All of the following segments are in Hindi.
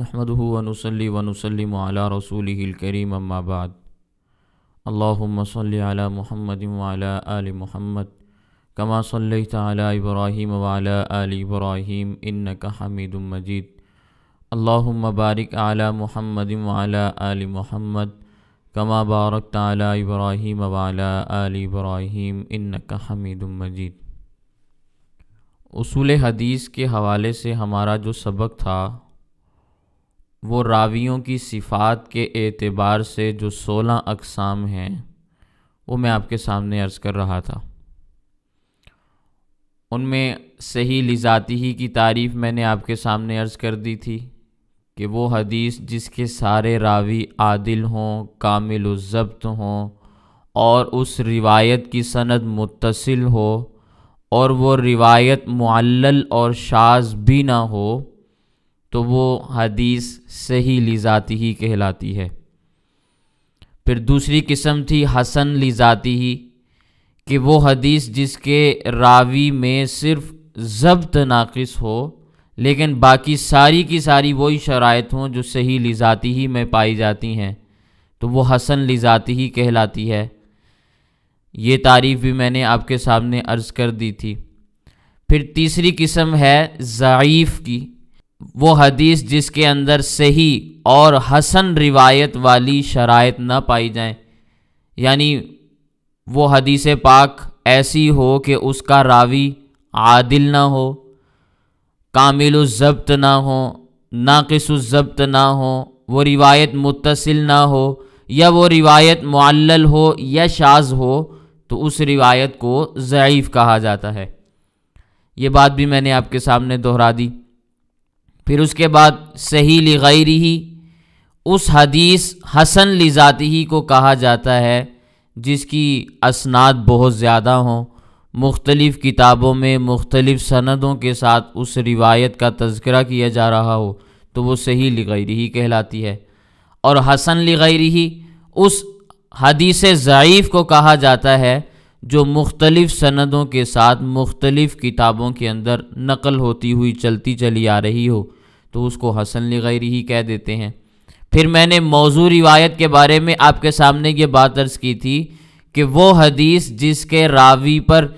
नहमदहू वनसली वनसलम आला रसूल करीम अम्माबाद अल्लाम महमद आल महमद कमा सल तब्राहीम वाल आल इब्राहीम इन का मजीद अल्लाम बारिक आला महमद वाला आल महमद कमा बारक ताला इब्राहीम वाला आल इब्राहीम इन का मजीद उसूल हदीस के हवाले से हमारा जो सबक था वो रावियों की सिफ़ात के एतबार से जो सोलह अकसाम हैं वो मैं आपके सामने अर्ज़ कर रहा था उनमें सही लिजाती ही की तारीफ़ मैंने आपके सामने अर्ज़ कर दी थी कि वो हदीस जिसके सारे रावी आदिल हों कामिल ज़ब्त हों और उस रिवायत की सनद मुतसिल हो और वो रिवायत माल और शाज भी ना हो तो वो हदीस सही लिजाती ही कहलाती है फिर दूसरी किस्म थी हसन लिजाती ही कि वो हदीस जिसके रावी में सिर्फ जब्त नाक़स हो लेकिन बाकी सारी की सारी वही शरात हों जो सही लिजाती ही में पाई जाती हैं तो वो हसन लिजाती ही कहलाती है ये तारीफ़ भी मैंने आपके सामने अर्ज़ कर दी थी फिर तीसरी किस्म है ज़ीफ़ की वो हदीस जिसके अंदर सही और हसन रिवायत वाली शरात न पाई जाए यानी वो हदीस पाक ऐसी हो कि उसका रावी आदिल ना हो कामिल ज़ब्त ना हो नाकिस ज़ब्त ना हो वो रिवायत मुतसिल ना हो या वो रिवायत माल हो या शाज हो तो उस रिवायत को ज़यीफ़ कहा जाता है ये बात भी मैंने आपके सामने दोहरा दी फिर उसके बाद सही गैरी ही उस हदीस हसन जाती ही को कहा जाता है जिसकी असनाद बहुत ज़्यादा हों मुख्तलिफ़ किताबों में मुख्तलिफ़ सनदों के साथ उस रिवायत का तस्करा किया जा रहा हो तो वो सही गैरी ही कहलाती है और हसन गैरी ही उस हदीस ज़ीफ़ को कहा जाता है जो मुख्तलिफ सनदों के साथ मुख्तलिफ किताबों के अंदर नकल होती हुई चलती चली आ रही हो तो उसको हसन गैर ही कह देते हैं फिर मैंने मौजू रिवायत के बारे में आपके सामने ये बात अर्ज़ की थी कि वो हदीस जिसके रावी पर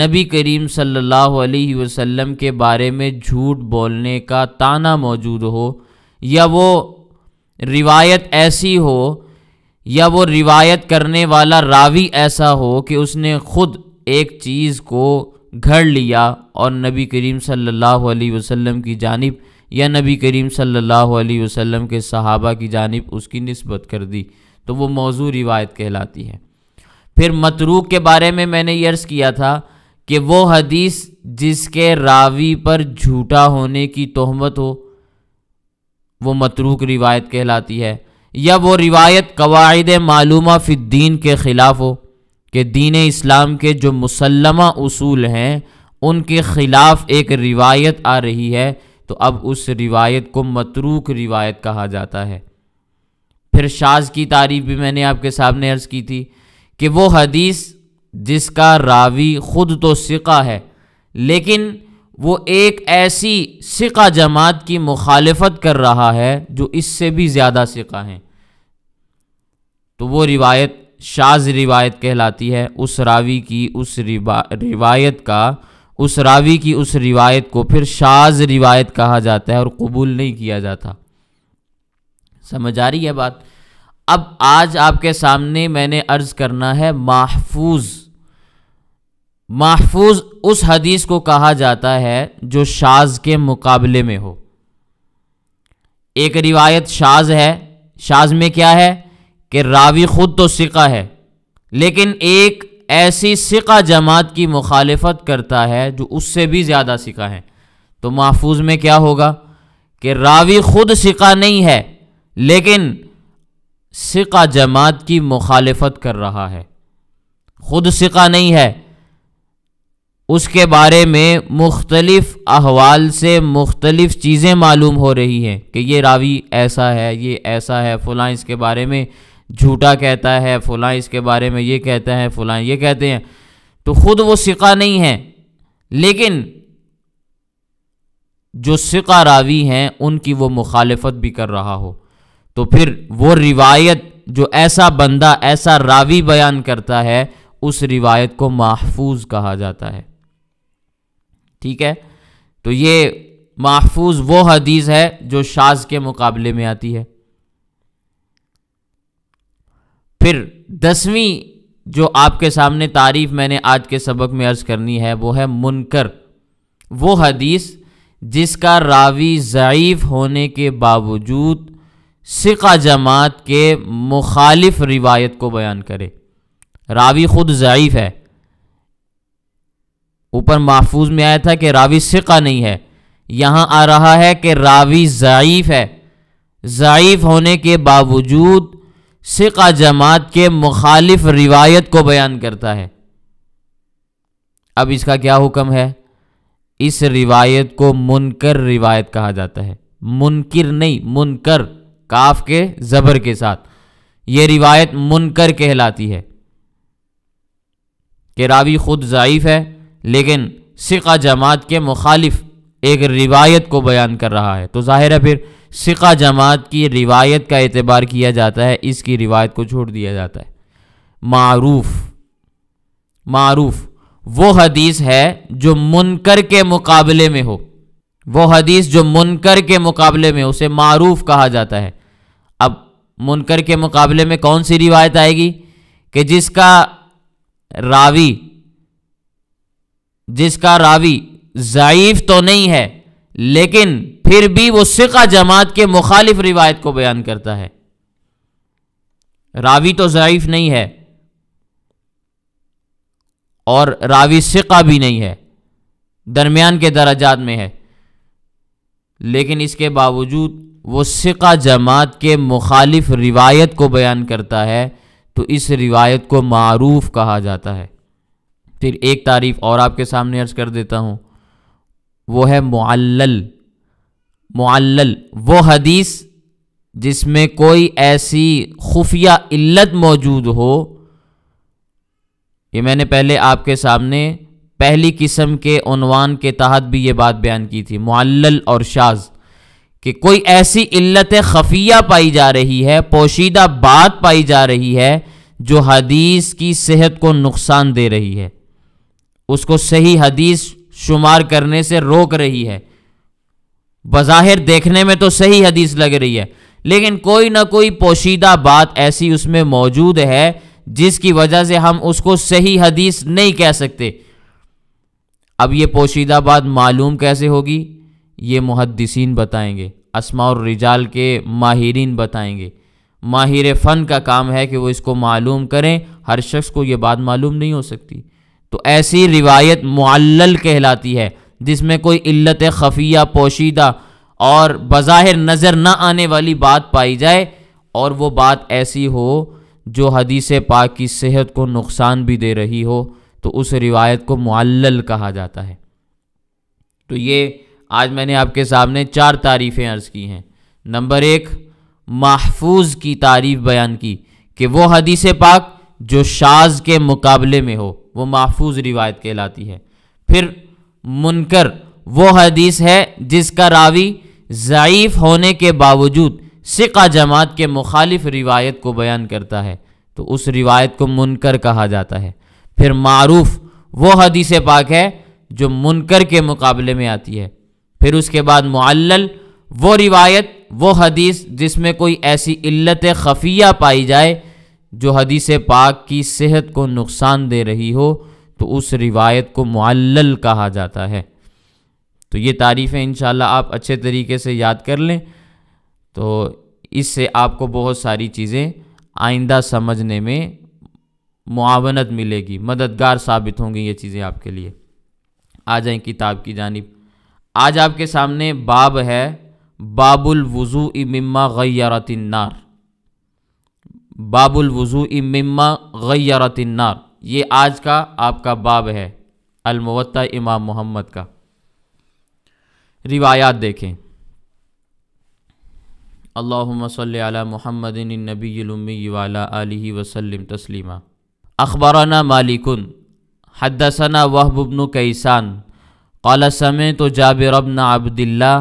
नबी करीम सल्लल्लाहु अलैहि वसल्लम के बारे में झूठ बोलने का ताना मौजूद हो या वो रिवायत ऐसी हो या वो रिवायत करने वाला रावी ऐसा हो कि उसने खुद एक चीज़ को घर लिया और नबी करीम सल्लल्लाहु अलैहि वसल्लम की जानब या नबी करीम सल्लल्लाहु अलैहि वसल्लम के सहाबा की जानब उसकी नस्बत कर दी तो वो मौजू रिवायत कहलाती है फिर मतरूक के बारे में मैंने ये अर्ज़ किया था कि वो हदीस जिसके रावी पर झूठा होने की तहमत हो वो मतरूक रिवायत कहलाती है या वो रिवायत कवायद मालूम फ़िद्दीन के ख़िलाफ़ हो कि दीन इस्लाम के जो मुसलमा असूल हैं उनके ख़िलाफ़ एक रिवायत आ रही है तो अब उस रिवायत को मतरूक रिवायत कहा जाता है फिर शाज की तारीफ भी मैंने आपके सामने अर्ज़ की थी कि वो हदीस जिसका रावी ख़ुद तो सिका है लेकिन वो एक ऐसी सिका जमात की मुखालफत कर रहा है जो इससे भी ज़्यादा सिका हैं तो वो रिवायत शाज रिवायत कहलाती है उस रावी की उस रिवा रिवायत का उस रावी की उस रिवायत को फिर शाज रिवायत कहा जाता है और कबूल नहीं किया जाता समझ आ रही है बात अब आज आपके सामने मैंने अर्ज़ करना है महफूज़ महफूज उस हदीस को कहा जाता है जो शाज के मुकाबले में हो एक रिवायत शाज है शाज में क्या है कि रावी खुद तो सिका है लेकिन एक ऐसी सिका जमात की मुखालफत करता है जो उससे भी ज़्यादा सिका है तो महफूज में क्या होगा कि रावी खुद सिका नहीं है लेकिन सिका जमात की मुखालफत कर रहा है खुद सिका नहीं है उसके बारे में मुख्तलिफ़ अहवाल से मुख्तलिफ़ चीज़ें मालूम हो रही हैं कि ये रावी ऐसा है ये ऐसा है फ़लाँ इसके बारे में झूठा कहता है फ़लाँ इसके बारे में ये कहता है फ़लाँ ये कहते हैं तो ख़ुद वो सिका नहीं है लेकिन जो सिका रावी हैं उनकी वो मुखालफत भी कर रहा हो तो फिर वो रिवायत जो ऐसा बंदा ऐसा रावी बयान करता है उस रिवायत को महफूज कहा जाता है ठीक है तो ये महफूज वो हदीस है जो शाज के मुकाबले में आती है फिर दसवीं जो आपके सामने तारीफ मैंने आज के सबक में अर्ज करनी है वो है मुनकर वो हदीस जिसका रावी ज़यीफ़ होने के बावजूद सिका जमात के मुखालिफ रिवायत को बयान करे रावी ख़ुद ज़यीफ़ है ऊपर महफूज में आया था कि रावी सिका नहीं है यहाँ आ रहा है कि रावी ज़ीफ़ है ज़ीफ़ होने के बावजूद सिका जमात के मुखालिफ रिवायत को बयान करता है अब इसका क्या हुक्म है इस रिवायत को मुनकर रिवायत कहा जाता है मुनकर नहीं मुनकर काफ के ज़बर के साथ ये रिवायत मुनकर कहलाती है कि रावी खुद ज़ीफ़ है लेकिन सिका जमात के मुखालिफ एक रिवायत को बयान कर रहा है तो ज़ाहिर है फिर सिका जमात की रिवायत का एतबार किया जाता है इसकी रिवायत को छोड़ दिया जाता है मारूफ मारूफ वो हदीस है जो मुनकर के मुकाबले में हो वो हदीस जो मुनकर के मुकाबले में उसे मारूफ कहा जाता है अब मुनकर के मुकाबले में कौन सी रिवायत आएगी कि जिसका रावी जिसका रावी ज़ाइफ तो नहीं है लेकिन फिर भी वो सिका जमात के मुखालिफ रिवायत को बयान करता है रावी तो ज़ाइफ नहीं है और रावी सिका भी नहीं है दरमियान के दराजात में है लेकिन इसके बावजूद वो सिका जमात के मुखालिफ रिवायत को बयान करता है तो इस रिवायत को मरूफ कहा जाता है फिर एक तारीफ़ और आपके सामने अर्ज कर देता हूँ वो है मुअल्लल मुअल्लल वो हदीस जिसमें कोई ऐसी खुफिया इल्लत मौजूद हो ये मैंने पहले आपके सामने पहली किस्म के उनवान के तहत भी ये बात बयान की थी मुअल्लल और शाज कि कोई ऐसी इल्लत खफिया पाई जा रही है पोशीदा बात पाई जा रही है जो हदीस की सेहत को नुकसान दे रही है उसको सही हदीस शुमार करने से रोक रही है बज़ाहिर देखने में तो सही हदीस लग रही है लेकिन कोई ना कोई पोशीदा बात ऐसी उसमें मौजूद है जिसकी वजह से हम उसको सही हदीस नहीं कह सकते अब ये पोशीदा बात मालूम कैसे होगी ये मुहदसिन बताएंगे असमा और रिजाल के माहरीन बताएंगे माहिर फ़न का काम है कि वो इसको मालूम करें हर शख्स को ये बात मालूम नहीं हो सकती तो ऐसी रिवायत मुअल्ल कहलाती है जिसमें कोई इल्लत खफिया पोशीदा और बज़ाहिर नज़र ना आने वाली बात पाई जाए और वो बात ऐसी हो जो हदीस पाक की सेहत को नुकसान भी दे रही हो तो उस रिवायत को मुअल्ल कहा जाता है तो ये आज मैंने आपके सामने चार तारीफ़ें अर्ज़ की हैं नंबर एक महफूज की तारीफ़ बयान की कि वो हदीस पाक जो शाज के मुकाबले में हो वो महफूज रिवायत कहलाती है फिर मुनकर वो हदीस है जिसका रावी ज़यीफ़ होने के बावजूद सिका जमात के मुखालिफ रिवायत को बयान करता है तो उस रिवायत को मुनकर कहा जाता है फिर मारूफ वो हदीस पाक है जो मुनकर के मुकाबले में आती है फिर उसके बाद मुअल्ल वो रिवायत वो हदीस जिसमें कोई ऐसी इल्लत खफिया पाई जाए जो हदीस पाक की सेहत को नुकसान दे रही हो तो उस रिवायत को मुअल्ल कहा जाता है तो ये तारीफ़ें इन आप अच्छे तरीके से याद कर लें तो इससे आपको बहुत सारी चीज़ें आइंदा समझने में मुआवनत मिलेगी मददगार साबित होंगी ये चीज़ें आपके लिए आ जाएं किताब की जानब आज आपके सामने बाब है बाबुल वज़ू इम्मा गैरतिन नार बाबुल वज़ू मम्मा गैरतनार ये आज का आपका बाब है अलमवत इमाम मोहम्मद का रिवायात देखें अल्लाम सल महमद नबीमी वाला वसलम तस्लिमा अखबराना मालिकुन हदसना वहबुबन कैसान कल समय तो जाबिरबन अब्दुल्ला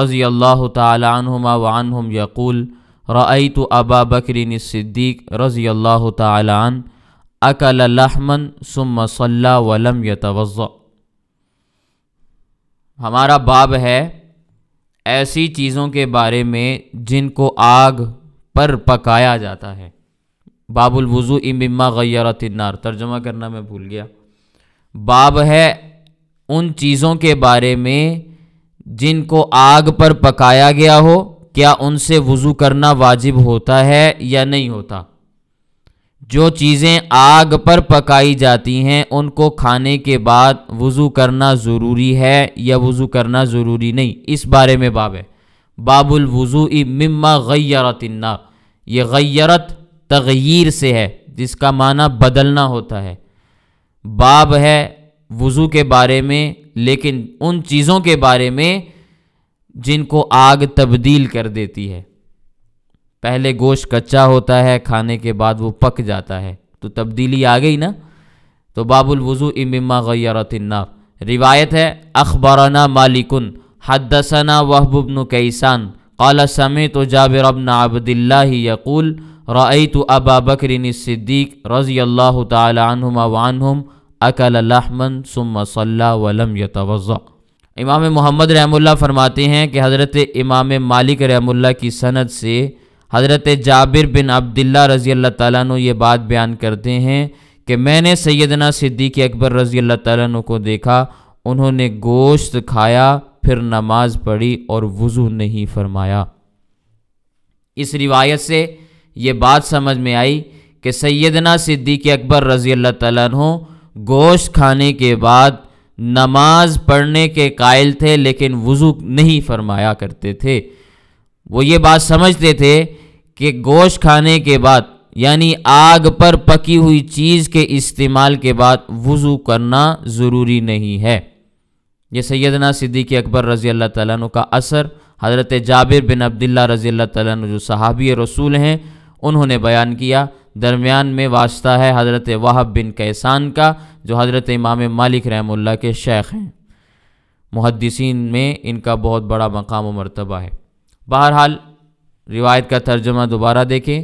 रज़ी अल्लाह तुमा हम यकूल रई तो अबा बकरिन सिद्दीक रज़ी अल्लाह तन अकल लहमन सुम सल्ला वलम यतवज़ हमारा बाब है ऐसी चीज़ों के बारे में जिनको आग पर पकाया जाता है बाबुल वज़ू इम्मा गैरतनार तर्जमा करना मैं भूल गया बाब है उन चीज़ों के बारे में जिनको आग पर पकाया गया हो क्या उनसे वज़ू करना वाजिब होता है या नहीं होता जो चीज़ें आग पर पकाई जाती हैं उनको खाने के बाद वज़ू करना ज़रूरी है या वज़ू करना ज़रूरी नहीं इस बारे में बाब है बाबुल वज़ू मम्मा गैरतना ये गैरत तगैर से है जिसका माना बदलना होता है बाब है वज़ू के बारे में लेकिन उन चीज़ों के बारे में जिनको आग तब्दील कर देती है पहले गोश्त कच्चा होता है खाने के बाद वो पक जाता है तो तब्दीली आ गई ना तो बाबुल वज़ू इम्मा गैरतन्ना रिवायत है अखबराना मालिकुन हदसना वहबुबन कैसान कला समय तो जाबिर अबन यकूल रई तो अबा बकरिन सिद्दीक रज़ी अल्लाह तुम वानहम अकल लहमन वलम यतवज़ा इमाम मोहम्मद रहमुल्ला फरमाते हैं कि हज़रत इमाम मालिक रहमुल्ला की सनद से हज़रत जाबिर बिन अब्दुल्ला रज़ी अल्लाह तु ये बात बयान करते हैं कि मैंने सैदना सिद्दीक अकबर रज़ी अल्लाह ताली को देखा उन्होंने गोश्त खाया फिर नमाज पढ़ी और वज़ू नहीं फरमाया इस रिवायत से ये बात समझ में आई कि सैदना सिद्दीक अकबर रज़ी अल्लाह ताली गोश्त खाने के बाद नमाज पढ़ने के कायल थे लेकिन वज़ू नहीं फरमाया करते थे वो ये बात समझते थे कि गोश्त खाने के बाद यानी आग पर पकी हुई चीज़ के इस्तेमाल के बाद वज़ू करना ज़रूरी नहीं है ये सैदना सिद्दीक अकबर रज़ी अल्लाह तु का असर हज़रत जाबिर बिन अब्दुल्ला रज़ी अल्लाह तु जो सहाबी रसूल हैं उन्होंने बयान किया दरमियान में वास्ता है हज़रत वाहब बिन कैसान का जो हज़रत इमाम मालिक रहमुल्ला के शेख हैं मुहदसिन में इनका बहुत बड़ा मकाम व मरतबा है बहरहाल रिवायत का तर्जमा दोबारा देखें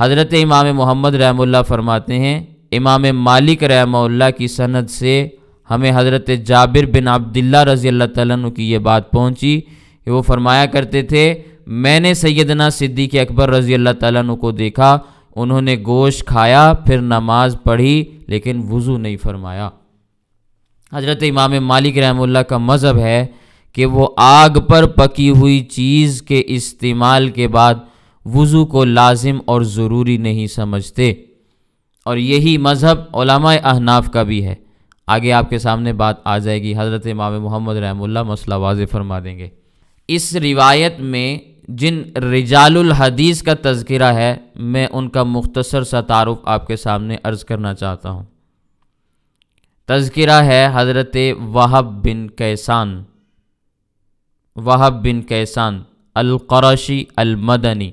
हज़रत इमाम मोहम्मद रहमुल्ला फरमाते हैं इमाम मालिक रहमुल्ला की सनद से हमें हज़रत जाबिर बिन आब्दिल्ला रज़ी अल्लाह तु की ये बात पहुँची कि वो फरमाया करते थे मैंने सैदना सिद्दीक अकबर रज़ी अल्लाह तु को देखा उन्होंने गोश्त खाया फिर नमाज पढ़ी लेकिन वज़ू नहीं फरमाया हज़रत इमाम मालिक रहमुल्ला का मज़हब है कि वो आग पर पकी हुई चीज़ के इस्तेमाल के बाद वज़ू को लाजिम और ज़रूरी नहीं समझते और यही मज़हब अहनाफ का भी है आगे आपके सामने बात आ जाएगी हज़रत इमाम मोहम्मद रहमुल्ला मसला वाज फरमा देंगे इस रिवायत में जिन रिजालुल हदीस का तस्करा है मैं उनका मुख्तसर सा तारुफ आपके सामने अर्ज़ करना चाहता हूँ तस्करा है हज़रत वहब बिन कैसान वहब बिन कैसान अलकरशी अलमदनी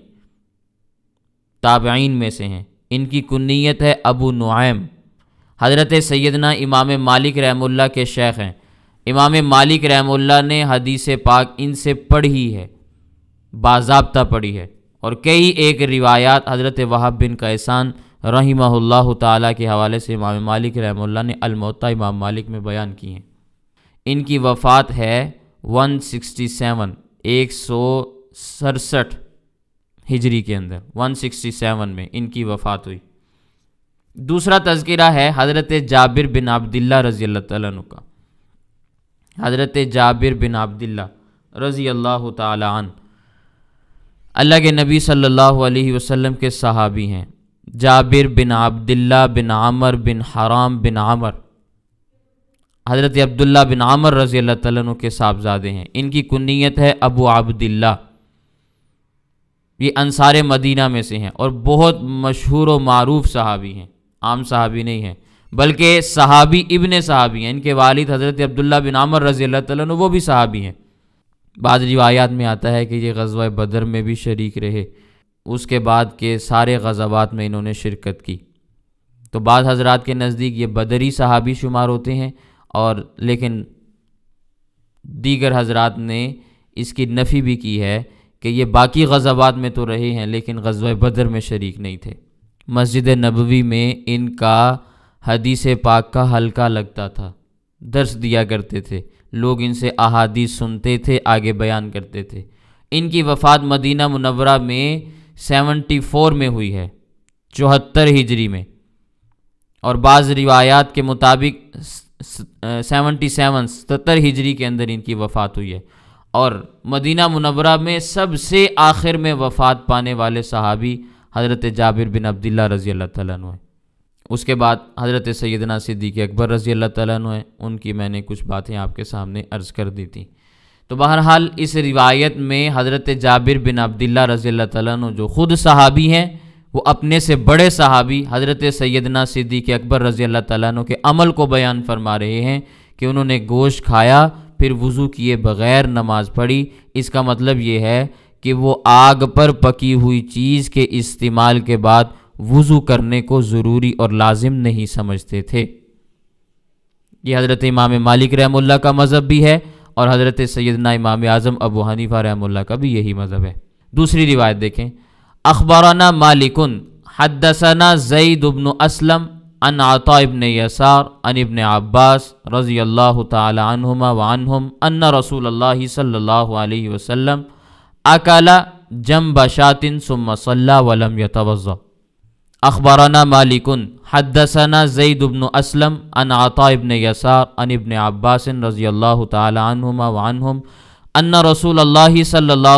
ताबीन में से हैं इनकी कुन्नीत है अबू नुआम हज़रत सैदना इमाम मालिक रहमुल्ला के शेख हैं इमाम मालिक रहमुल्ला ने हदीस पाक इनसे पढ़ी है बाबा पड़ी है और कई एक रिवायात हज़रत वहाब बिन कैसान रही ताला के हवाले से इमाम मालिक रहमल्ला ने अलमोता इमाम मालिक में बयान की हैं इनकी वफ़ात है 167 एक सौ सड़सठ हिजरी के अंदर 167 में इनकी वफ़ात हुई दूसरा तस्करा है हज़रत जाबिर बिन आब्दिल्ला रज़ी अल्लाह का हज़रत जाबिर बिन आब्दिल्ला रज़ी अल्लाह तन अल्लाह के नबी सल्लल्लाहु अलैहि वसल्लम के सहाबी हैं जाबिर बिन अब्दुल्ला बिन आमर बिन हराम बिन आमर हज़रत अब्दुल्ला बिन आमर रज़ी अल्लाह तु के साहबजादे हैं इनकी कुनीत है अबू आबदिल्ला ये अनसार मदीना में से हैं और बहुत मशहूर व मरूफ सहाबी हैं आम सहाबी नहीं हैं बल्कि सहाबी इबन सहाबी हैं इनके वालिद हज़रत अब्दुल्ला बिन आमर रज़ी अल्लाह तु वो भी सहाबी हैं बाद रिवायात में आता है कि ये गजवा बदर में भी शरीक रहे उसके बाद के सारे गजबात में इन्होंने शिरकत की तो बाद हजरात के नज़दीक ये बदरी सहाबी शुमार होते हैं और लेकिन दीगर हजरात ने इसकी नफ़ी भी की है कि ये बाकी गज़ाबात में तो रहे हैं लेकिन गजवा बदर में शरीक नहीं थे मस्जिद नबवी में इनका हदीस पाक का हल्का लगता था दर्श दिया करते थे लोग इनसे अहादीस सुनते थे आगे बयान करते थे इनकी वफ़ात मदीना मुनवरा में 74 में हुई है चौहत्तर हिजरी में और बाज़ रिवायात के मुताबिक 77 सेवन सतर हिजरी के अंदर इनकी वफ़ात हुई है और मदीना मुनवरा में सबसे आखिर में वफ़ात पाने वाले सहाबी हज़रत जाबिर बिन अब्दुल्ला रज़ी अल्लाह तु उसके बाद हज़रत सैदना सिद्दीक अकबर रज़ी अल्लाह तु है उनकी मैंने कुछ बातें आपके सामने अर्ज़ कर दी थी तो बहरहाल इस रिवायत में हज़रत जाबिर बिन अब्दुल्ला रज़ी अल्लाह तु जो ख़ुद सहाबी हैं वो अपने से बड़े सहाबी हज़रत सैदना सिद्दीक अकबर रज़ी अल्लाह तु के अमल को बयान फरमा रहे हैं कि उन्होंने गोश्त खाया फिर वज़ू किए बग़ैर नमाज पढ़ी इसका मतलब ये है कि वो आग पर पकी हुई चीज़ के इस्तेमाल के बाद वज़ू करने को ज़रूरी और लाजिम नहीं समझते थे ये हज़रत इमाम मालिक रहमुल्ला का मज़हब भी है और हज़रत सैदना इमाम आज़म अबू हनीफ़ा रहमुल्ला का भी यही मज़हब है दूसरी रिवायत देखें अखबाराना मालिकुन हदसना जईद इब्न असलम अन आता इबन यसार अन अब्बास रज़ी अल्लाह तुमा वानहम अन्ना रसूल अल्लाह सल्लल्लाहु अलैहि वसल्लम जम बशातिन सल्ला वलम यतवज़ा अखबाराना मालिकन हदसना जईद इबन असलम अन आता इबन यसार अन इबन अब्बास रज़ी अल्लाह तुमा वानहम रसूल अल्लाह सल्ला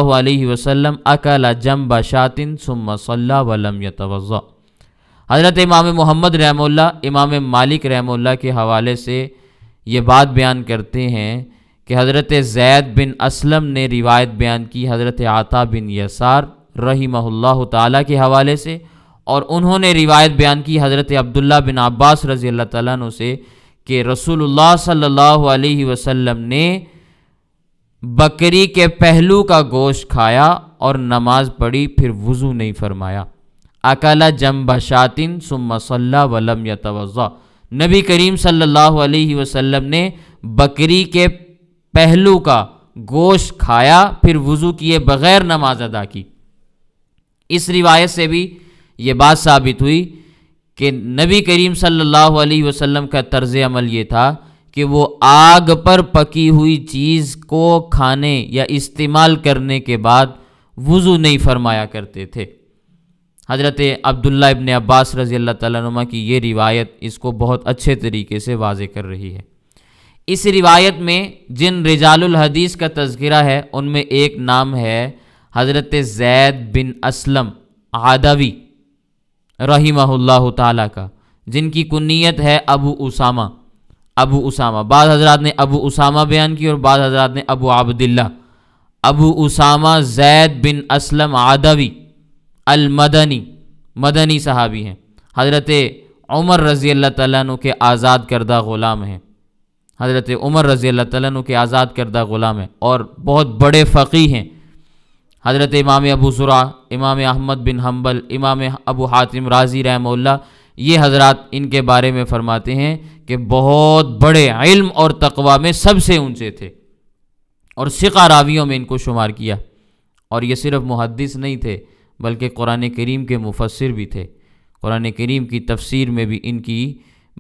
वसम अकला जम बशातिन सुम सल्ला यतवज़ा हज़रत इमाम मोहम्मद रहमल्ला इमाम मालिक रहमल्ला के हवाले से ये बात बयान करते हैं कि हज़रत जैद बिन असलम ने रिवायत बयान की हज़रत आता बिन यसार रही ताला के हवाले से और उन्होंने रिवायत बयान की हज़रत अब्दुल्ला बिन अब्बास रज़ी अल्लाह तु से कि रसूलुल्लाह सल्लल्लाहु अलैहि वसल्लम ने बकरी के पहलू का गोश्त खाया और नमाज पढ़ी फिर वज़ू नहीं फरमाया अकला जम बशातिन सुमसल्ला वलम यतवज़ा नबी करीम सल्लल्लाहु अलैहि वसल्लम ने बकरी के पहलू का गोश्त खाया फिर वज़ू किए बग़ैर नमाज अदा की इस रिवायत से भी ये बात साबित हुई कि नबी करीम सल्लल्लाहु अलैहि वसल्लम का तर्ज अमल ये था कि वो आग पर पकी हुई चीज़ को खाने या इस्तेमाल करने के बाद वज़ू नहीं फरमाया करते थे हज़रत अब्दुल्ला इबन अब्बास रज़ी अल्लाह तुमा की ये रिवायत इसको बहुत अच्छे तरीके से वाजे कर रही है इस रिवायत में जिन रिजालुल हदीस का तस्करा है उनमें एक नाम है हज़रत जैद बिन असलम आदावी रहीमल्ला ताला का जिनकी कुन्नीत है अबू उसामा अबू उसामा बाद हजरात ने अबू उसामा बयान की और बाद हजरात ने अबू आबदिल्ला अबू उसामा जैद बिन असलम आदवी अलमदनी मदनी सहाबी हैं हज़रत उमर रज़ी अल्लाह तु के आज़ाद करदा ग़ुलाम हैं हज़रत उमर रज़ी अल्लाह तु के आज़ाद करदा ग़ुलाम हैं और बहुत बड़े फ़कीह हैं हज़रत इमाम अबू सुरा इमाम अहमद बिन हम्बल इमाम अबू हातिम राजी रहमल्ला ये हजरत इनके बारे में फ़रमाते हैं कि बहुत बड़े इल्म और तकवा में सबसे ऊंचे थे और सिका रावियों में इनको शुमार किया और ये सिर्फ मुहदस नहीं थे बल्कि कुरान करीम के मुफसर भी थे कुरान करीम की तफसीर में भी इनकी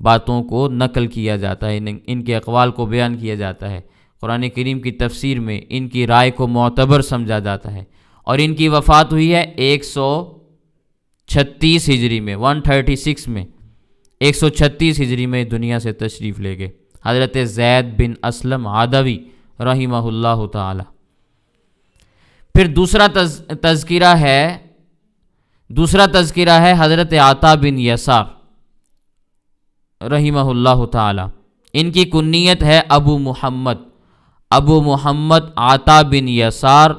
बातों को नकल किया जाता है इनके अकवाल को बयान किया जाता है कुरान करीम की तफसीर में इनकी राय को मतबर समझा जाता है और इनकी वफ़ात हुई है एक सौ छत्तीस हिजरी में वन थर्टी सिक्स में एक सौ छत्तीस हिजरी में दुनिया से तशरीफ़ ले गए हज़रत जैद बिन असलम आदवी रही ताला फिर दूसरा तज तज़किरा है दूसरा तज़किरा है हज़रत आता बिन यसार रही ताला इनकी कुन्नीत है अबू मोहम्मद अबू मोहम्मद आता बिन यसार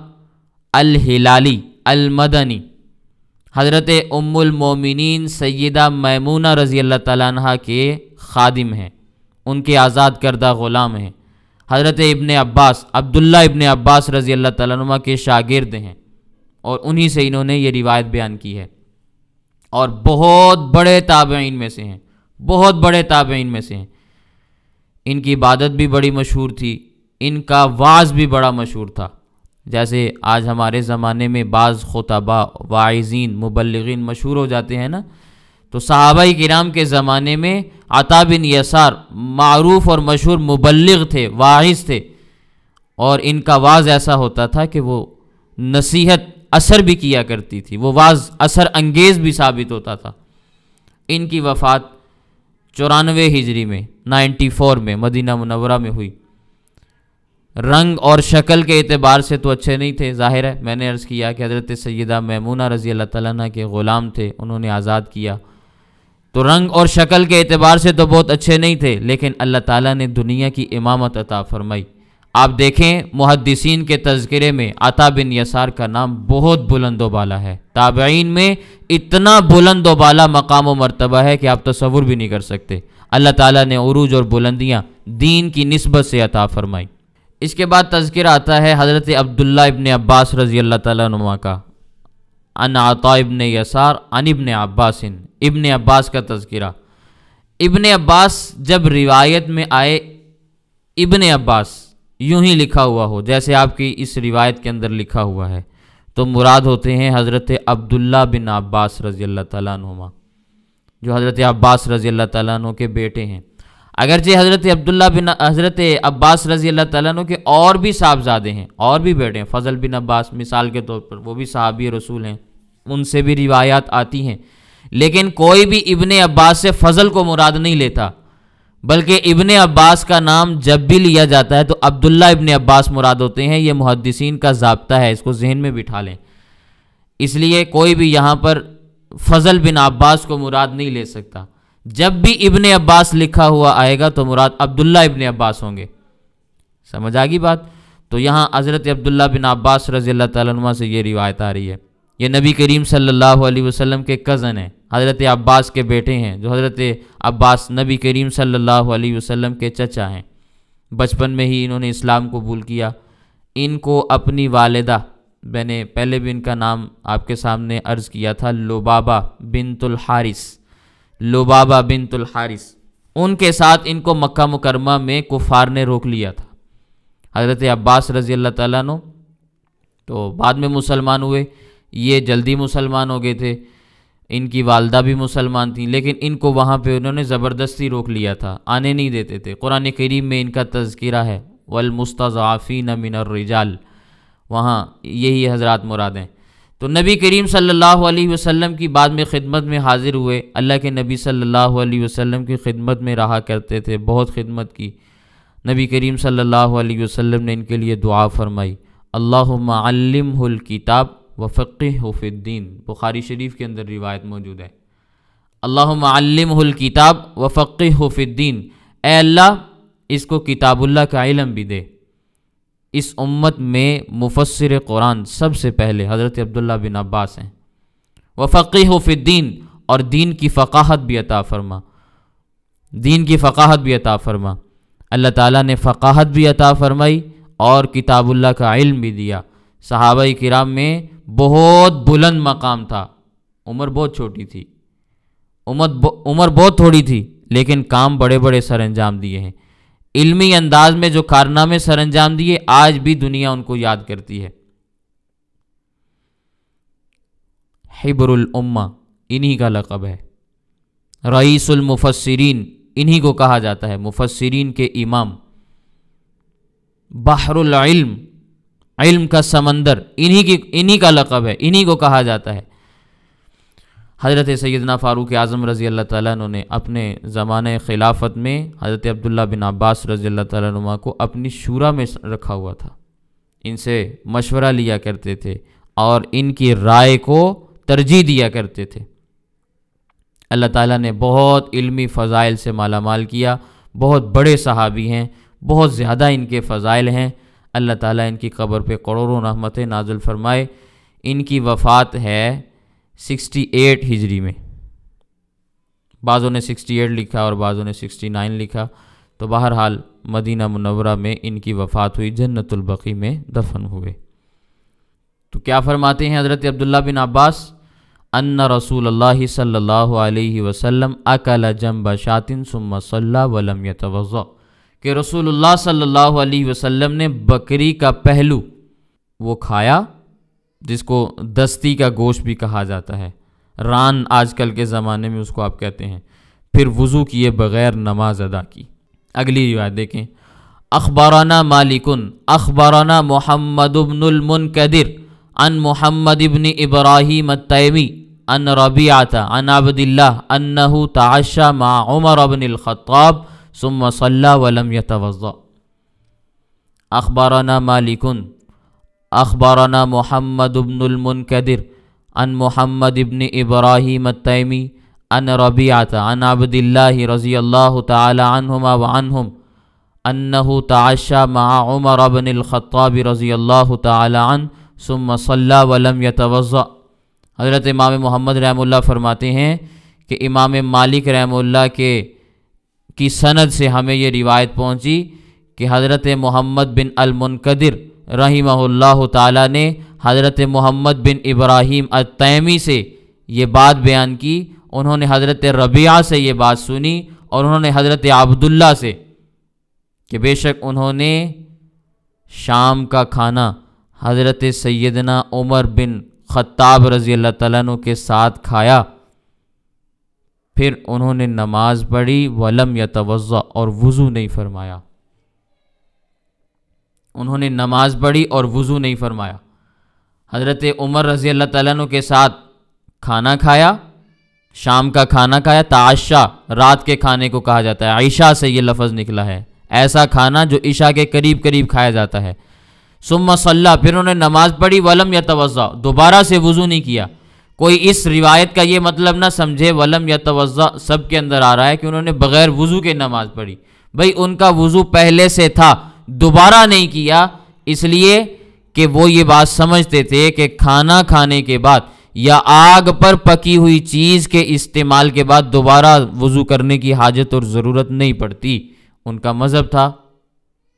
अल हिलाली अल मदनी हज़रत उम्मुल मोमिनीन सैदा मैमूना रज़ी अल्लाह तला के खादिम हैं उनके आज़ाद करदा ग़ुलाम हैं हज़रत इबन अब्बास अब्दुल्ला इबन अब्बास रज़ी अल्लाह तला के शागिर्द हैं और उन्हीं से इन्होंने ये रिवायत बयान की है और बहुत बड़े ताबेन में से हैं बहुत बड़े ताबेन में से हैं इनकी इबादत भी बड़ी मशहूर थी इनका वाज भी बड़ा मशहूर था जैसे आज हमारे ज़माने में बाज़ खुतबा वाइजीन मुबलगिन मशहूर हो जाते हैं ना तो सहाबा कराम के ज़माने में आता बिन यसार मरूफ़ और मशहूर मुबलग थे वाइज थे और इनका वाज ऐसा होता था कि वो नसीहत असर भी किया करती थी वो वाज असर अंगेज़ भी साबित होता था इनकी वफ़ात चौरानवे हिजरी में 94 में मदीना मुनवरा में हुई रंग और शक्ल के अतबार से तो अच्छे नहीं थे ज़ाहिर है मैंने अर्ज़ किया कि हज़रत सैदा ममूना रज़ी अल्लाह तला के ग़ुलाम थे उन्होंने आज़ाद किया तो रंग और शक्ल के अतबार से तो बहुत अच्छे नहीं थे लेकिन अल्लाह ताली ने दुनिया की इमामत अता फरमाई आप देखें मुहदसिन के तस्करे में आता बिन यसार का नाम बहुत बुलंदोबाला है ताबीन में इतना बुलंदोबाला मकाम व मरतबा है कि आप तस्वुर भी नहीं कर सकते अल्लाह ताली नेरूज और बुलंदियाँ दीन की नस्बत से अता फरमाई इसके बाद तस्कर आता है हज़रत अब्दुल्ला इबन अब्बास रज़ी अल्लाह तुमा का अन आता इबन यसार अन इबन अब्बास इबन अब्बास का तस्करा इबन अब्बास जब रिवायत में आए इबन अब्बास यूं ही लिखा हुआ हो जैसे आपकी इस रिवायत के अंदर लिखा हुआ है तो मुराद होते हैं हज़रत अब्दुल्ला बिन अब्बास रज़ी अल्लाह तुमा जो हज़रत अब्बास रज़ी अल्लाह तु के बेटे हैं अगरचे हज़रत अब्दुल्ला बिन हज़रत अब्बास रजी अल्लाह तु के और भी साहबजादे हैं और भी बेटे हैं फजल बिन अब्बास मिसाल के तौर पर वो भी साहबी रसूल हैं उनसे भी रिवायात आती हैं लेकिन कोई भी इबन अब्बास से फजल को मुराद नहीं लेता बल्कि इबन अब्बास का नाम जब भी लिया जाता है तो अब्दुल्ला इबन अब्बास मुराद होते हैं ये मुहदसिन का जबता है इसको जहन में बिठा लें इसलिए कोई भी यहाँ पर फजल बिन अब्बास को मुराद नहीं ले सकता जब भी इबन अब्बास लिखा हुआ आएगा तो मुराद अब्दुल्ला इबन अब्बास होंगे समझ आ गई बात तो यहाँ हज़रत अब्दुल्ला बिन अब्बास रज़ी अल्लाह से ये रिवायत आ रही है ये नबी करीम सल्लल्लाहु अलैहि वसल्लम के कज़न हैं हज़रत अब्बास के बेटे हैं जो हज़रत अब्बास नबी करीम सल्लल्लाहु अलैहि वसल्लम के चचा हैं बचपन में ही इन्होंने इस्लाम कबूल किया इनको अपनी वालदा मैंने पहले भी इनका नाम आपके सामने अर्ज़ किया था लोबाबा बिनतुल हारिस लुबाबा बिन तुलहारिस उनके साथ इनको मक्का मुकरमा में कुफार ने रोक लिया था हज़रत अब्बास रज़ी अल्लाह ताला नो तो बाद में मुसलमान हुए ये जल्दी मुसलमान हो गए थे इनकी वालदा भी मुसलमान थी लेकिन इनको वहाँ पे उन्होंने ज़बरदस्ती रोक लिया था आने नहीं देते थे कुरान करीम में इनका तस्करा है वलमुस्तफ़ी नमिन रिजाल वहाँ यही हजरात मुराद हैं तो नबी करीम सल्लल्लाहु अलैहि वसल्लम की बाद में ख़िदमत में हाज़िर हुए अल्लाह के नबी सल्लल्लाहु अलैहि वसल्लम की ख़िदमत में रहा करते थे बहुत ख़िदमत की नबी करीम सल्लल्लाहु अलैहि वसल्लम ने इनके लिए दुआ फरमाई अल्लाहुम्माल्लिमहुल किताब व बुखारी शरीफ के अंदर रिवायत मौजूद है अल्लाहुम्माल्लिमहुल किताब व फ़क़ीहुफ़िद्दीन ए अल्लाह इसको किताबुल्ला का इलम भी दे इस उम्मत में मुफसर कुरान सबसे पहले हज़रत अब्दुल्ला बिन अब्बास हैं व होफीन फ़िद्दीन और दीन की फ़काहत भी अता फरमा दीन की फ़काहत भी अता फरमा अल्लाह ताला ने फ़काहत भी अता फरमाई और किताबुल्ला का इल्म भी दिया सहाबाई कराम में बहुत बुलंद मकाम था उम्र बहुत छोटी थी उम्र उम्र बहुत थोड़ी थी लेकिन काम बड़े बड़े सर अंजाम दिए हैं इल्मी अंदाज में जो कारनामे सर अंजाम दिए आज भी दुनिया उनको याद करती है हिबरुल उम्मा इन्हीं का लकब है रईसुल मुफसरीन इन्हीं को कहा जाता है मुफसरीन के इमाम बहरुल इल्म इल्म का समंदर इन्हीं की इन्हीं का लकब है इन्हीं को कहा जाता है हज़रत सैदना फ़ारूक आज़म रज़ी अल्लाह ताली ने अपने ज़माने खिलाफत में हज़रत अब्दुल्ला बिन अब्बास रज़ी अल्लाह तुमा को अपनी शूरा में रखा हुआ था इनसे मशवरा लिया करते थे और इनकी राय को तरजीह दिया करते थे अल्लाह ताला ने बहुत इल्मी फ़ज़ाइल से माला माल किया बहुत बड़े सहाबी हैं बहुत ज़्यादा इनके फ़ज़ाइल हैं अल्लाह ताला इनकी कब्र पर करोड़ों रहमतें नाजुल फरमाए इनकी वफ़ात है 68 हिजरी में बाज़ों ने 68 लिखा और बाज़ों ने 69 लिखा तो बहरहाल मदीना मुनवरा में इनकी वफ़ात हुई जन्नतुलबकी में दफन हुए तो क्या फरमाते हैं हज़रत अब्दुल्ला बिन अब्बास अन्न रसूल अल्लाह सल्ला वसम अकल जम्ब शातिन सुम्मा वलम यतवज़ कि रसूलुल्लाह सल्लल्लाहु अलैहि वसल्लम ने बकरी का पहलू वो खाया जिसको दस्ती का गोश्त भी कहा जाता है रान आजकल के ज़माने में उसको आप कहते हैं फिर वज़ू किए बग़ैर नमाज अदा की अगली रिवायत देखें अखबाराना मालिकन अखबाराना मोहम्मद कदिर अन मोहम्मद इबन इब्राहिम तैमी अन रबी आता अन अबदिल्ला अन्नहू ताशा मा उमर अबन ख़त्ताब सुम वसल्ला वलम यतवज़ अखबाराना मालिकन अखबाराना मोहम्मद इब्नमनकदर अन मोहम्मद इबन इब्राहिम तैमी अन रबियात अन अब्दिल्ला रज़ी अल्लाह तहुमा वनहम अनहु ताशा मा उमर अबनख़ाब रज़ी अल्लाह तन सुम सल्ला वलम यतवज़ा हज़रत इमाम मोहम्मद रहमुल्ला फरमाते हैं कि इमाम मालिक रहमुल्ला के की सनद से हमें ये रिवायत पहुंची कि हज़रत मोहम्मद बिन अलमनकदर रहीमल्ला ताला ने हज़रत मोहम्मद बिन इब्राहीम अतमी से ये बात बयान की उन्होंने हज़रत रबिया से ये बात सुनी और उन्होंने हज़रत आब्दुल्ला से कि बेशक उन्होंने शाम का खाना हज़रत सैदना उमर बिन ख़ताब रज़ी अल्लाह तु के साथ खाया फिर उन्होंने नमाज़ पढ़ी वलम या तवज़ा और वज़ू नहीं फरमाया उन्होंने नमाज़ पढ़ी और वज़ू नहीं फरमाया हज़रत उमर रज़ी अल्लाह तु के साथ खाना खाया शाम का खाना खाया ताशा रात के खाने को कहा जाता है ईशा से ये लफज निकला है ऐसा खाना जो ईशा के करीब करीब खाया जाता है सुम सल्ला फिर उन्होंने नमाज पढ़ी वलम या तोज़ा दोबारा से वज़ू नहीं किया कोई इस रिवायत का ये मतलब ना समझे वलम या तोज़ा सब के अंदर आ रहा है कि उन्होंने बग़ैर वज़ू के नमाज़ पढ़ी भाई उनका वज़ू पहले से था दोबारा नहीं किया इसलिए कि वो ये बात समझते थे कि खाना खाने के बाद या आग पर पकी हुई चीज़ के इस्तेमाल के बाद दोबारा वज़ू करने की हाजत और ज़रूरत नहीं पड़ती उनका मज़हब था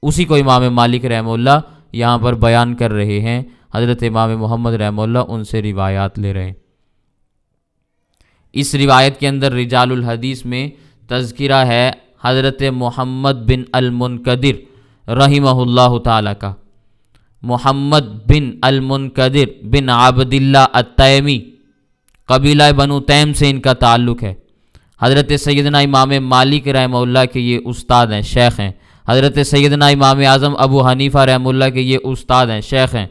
उसी को इमाम मालिक रहमोल्ला यहाँ पर बयान कर रहे हैं हज़रत इमाम मोहम्मद रहमोल्ला उनसे रिवायात ले रहे हैं इस रिवायत के अंदर रिजाल हदीस में तस्करा है हज़रत मोहम्मद बिन अलमुनकदिर रहीमहुल्लाह ताला का मोहम्मद बिन अलमुनकदिर बिन आबदिल्ला अतैमी कबीला बनु तैम से इनका ताल्लुक़ है हज़रत सैदना इमाम मालिक रहमल्ला के ये उस्ताद हैं शेख हैं हज़रत सैदना इमाम आज़म अबू हनीफ़ा रहमल्ला के ये उस्ताद हैं शेख हैं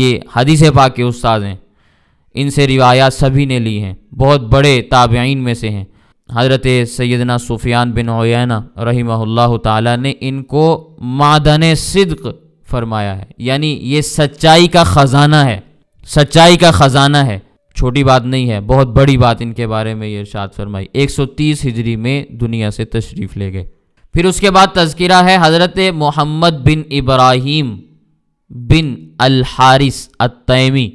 ये हदीस पाक के उस्ताद हैं इनसे रिवायात सभी ने ली हैं बहुत बड़े ताबेन में से हैं हज़रत सैदना सूफियान बिन होना रही ताली ने इनको मादन सिद्क फरमाया है यानी ये सच्चाई का ख़जाना है सच्चाई का ख़जाना है छोटी बात नहीं है बहुत बड़ी बात इनके बारे में ये इर्शाद फरमाई 130 हिजरी में दुनिया से तशरीफ़ ले गए फिर उसके बाद तस्करा है हज़रत मोहम्मद बिन इब्राहिम बिन अलहारिस अतैमी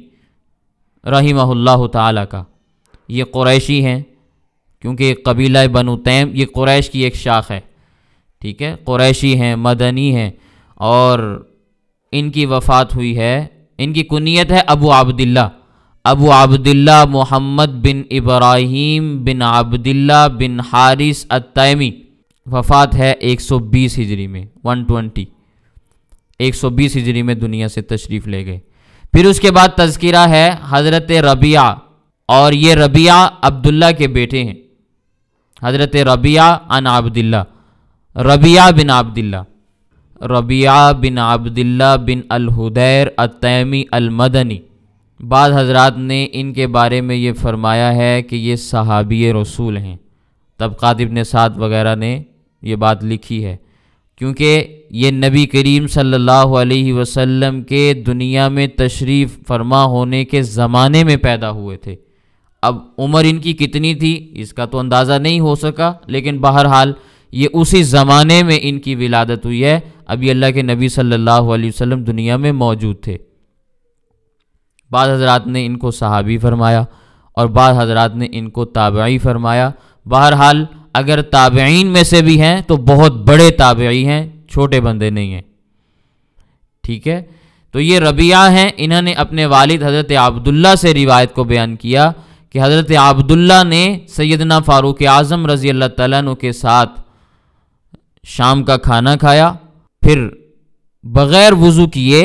रहीमल्ला ताली का ये क़ुरैशी हैं क्योंकि कबीला बनु तैम ये क्रैश की एक शाख है ठीक है क्रैशी हैं मदनी हैं और इनकी वफ़ात हुई है इनकी कुनीत है अबू आब्दिल्ला अबू आब्दिल्ला मोहम्मद बिन इब्राहिम बिन आब्दिल्ला बिन हारिस अतमी वफ़ात है 120 हिजरी में 120 120 हिजरी में दुनिया से तशरीफ़ ले गए फिर उसके बाद तस्करा है हज़रत रबिया और ये रबिया अब्दुल्ला के बेटे हैं हज़रत रबिया अन आबदिल्ला रबिया बिन आब्दिल्ला रबिया बिन आब्दिल्ला बिन अलहुदैर अतैमी अलमदनी बाद हजरत ने इनके बारे में ये फरमाया है कि ये सहाबी रसूल हैं तब कातिब ने वगैरह ने ये बात लिखी है क्योंकि ये नबी करीम सल्लल्लाहु अलैहि वसल्लम के दुनिया में तशरीफ़ फरमा होने के ज़माने में पैदा हुए थे अब उम्र इनकी कितनी थी इसका तो अंदाज़ा नहीं हो सका लेकिन बहरहाल ये उसी ज़माने में इनकी विलादत हुई है अभी अल्लाह के नबी सल्लल्लाहु अलैहि वसल्लम दुनिया में मौजूद थे बाद हजरात ने इनको सहाबी फरमाया और बाद हजरात ने इनको ताबई फरमाया बहरहाल अगर ताबेन में से भी हैं तो बहुत बड़े ताबई हैं छोटे बंदे नहीं हैं ठीक है तो ये रबिया हैं इन्होंने अपने वालिद हज़रत अब्दुल्ला से रिवायत को बयान किया कि हज़रत अब्दुल्ला ने सैदना फ़ारूक आज़म रज़ी अल्लाह तु के साथ शाम का खाना खाया फिर बग़ैर वज़ू किए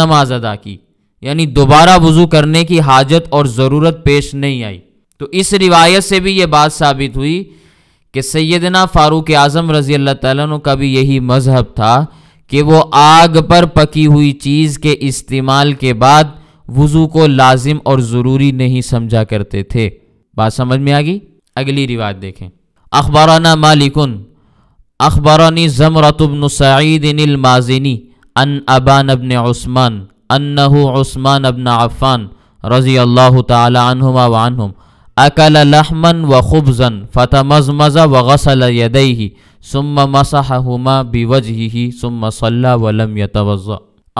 नमाज अदा की यानी दोबारा वज़ू करने की हाजत और ज़रूरत पेश नहीं आई तो इस रिवायत से भी ये बात साबित हुई कि सैदना फ़ारूक आज़म रज़ी अल्लाह तु का भी यही मज़हब था कि वो आग पर पकी हुई चीज़ के इस्तेमाल के बाद वज़ू को लाजिम और ज़रूरी नहीं समझा करते थे बात समझ में आ गई अगली रिवायत देखें अखबाराना मालिकुन अखबारानी जमरतुबन सईदिनमाजिनी अन अबान अबन ओस्मान अनहुस्मान अबन अफ़ान रज़ी अल्लाह तुमा वानहम अकल लहमन व खुबजन मज़ा व गसल यदई सुम मसाहमा बिवज ही सुम सल्ला वलम यतवज़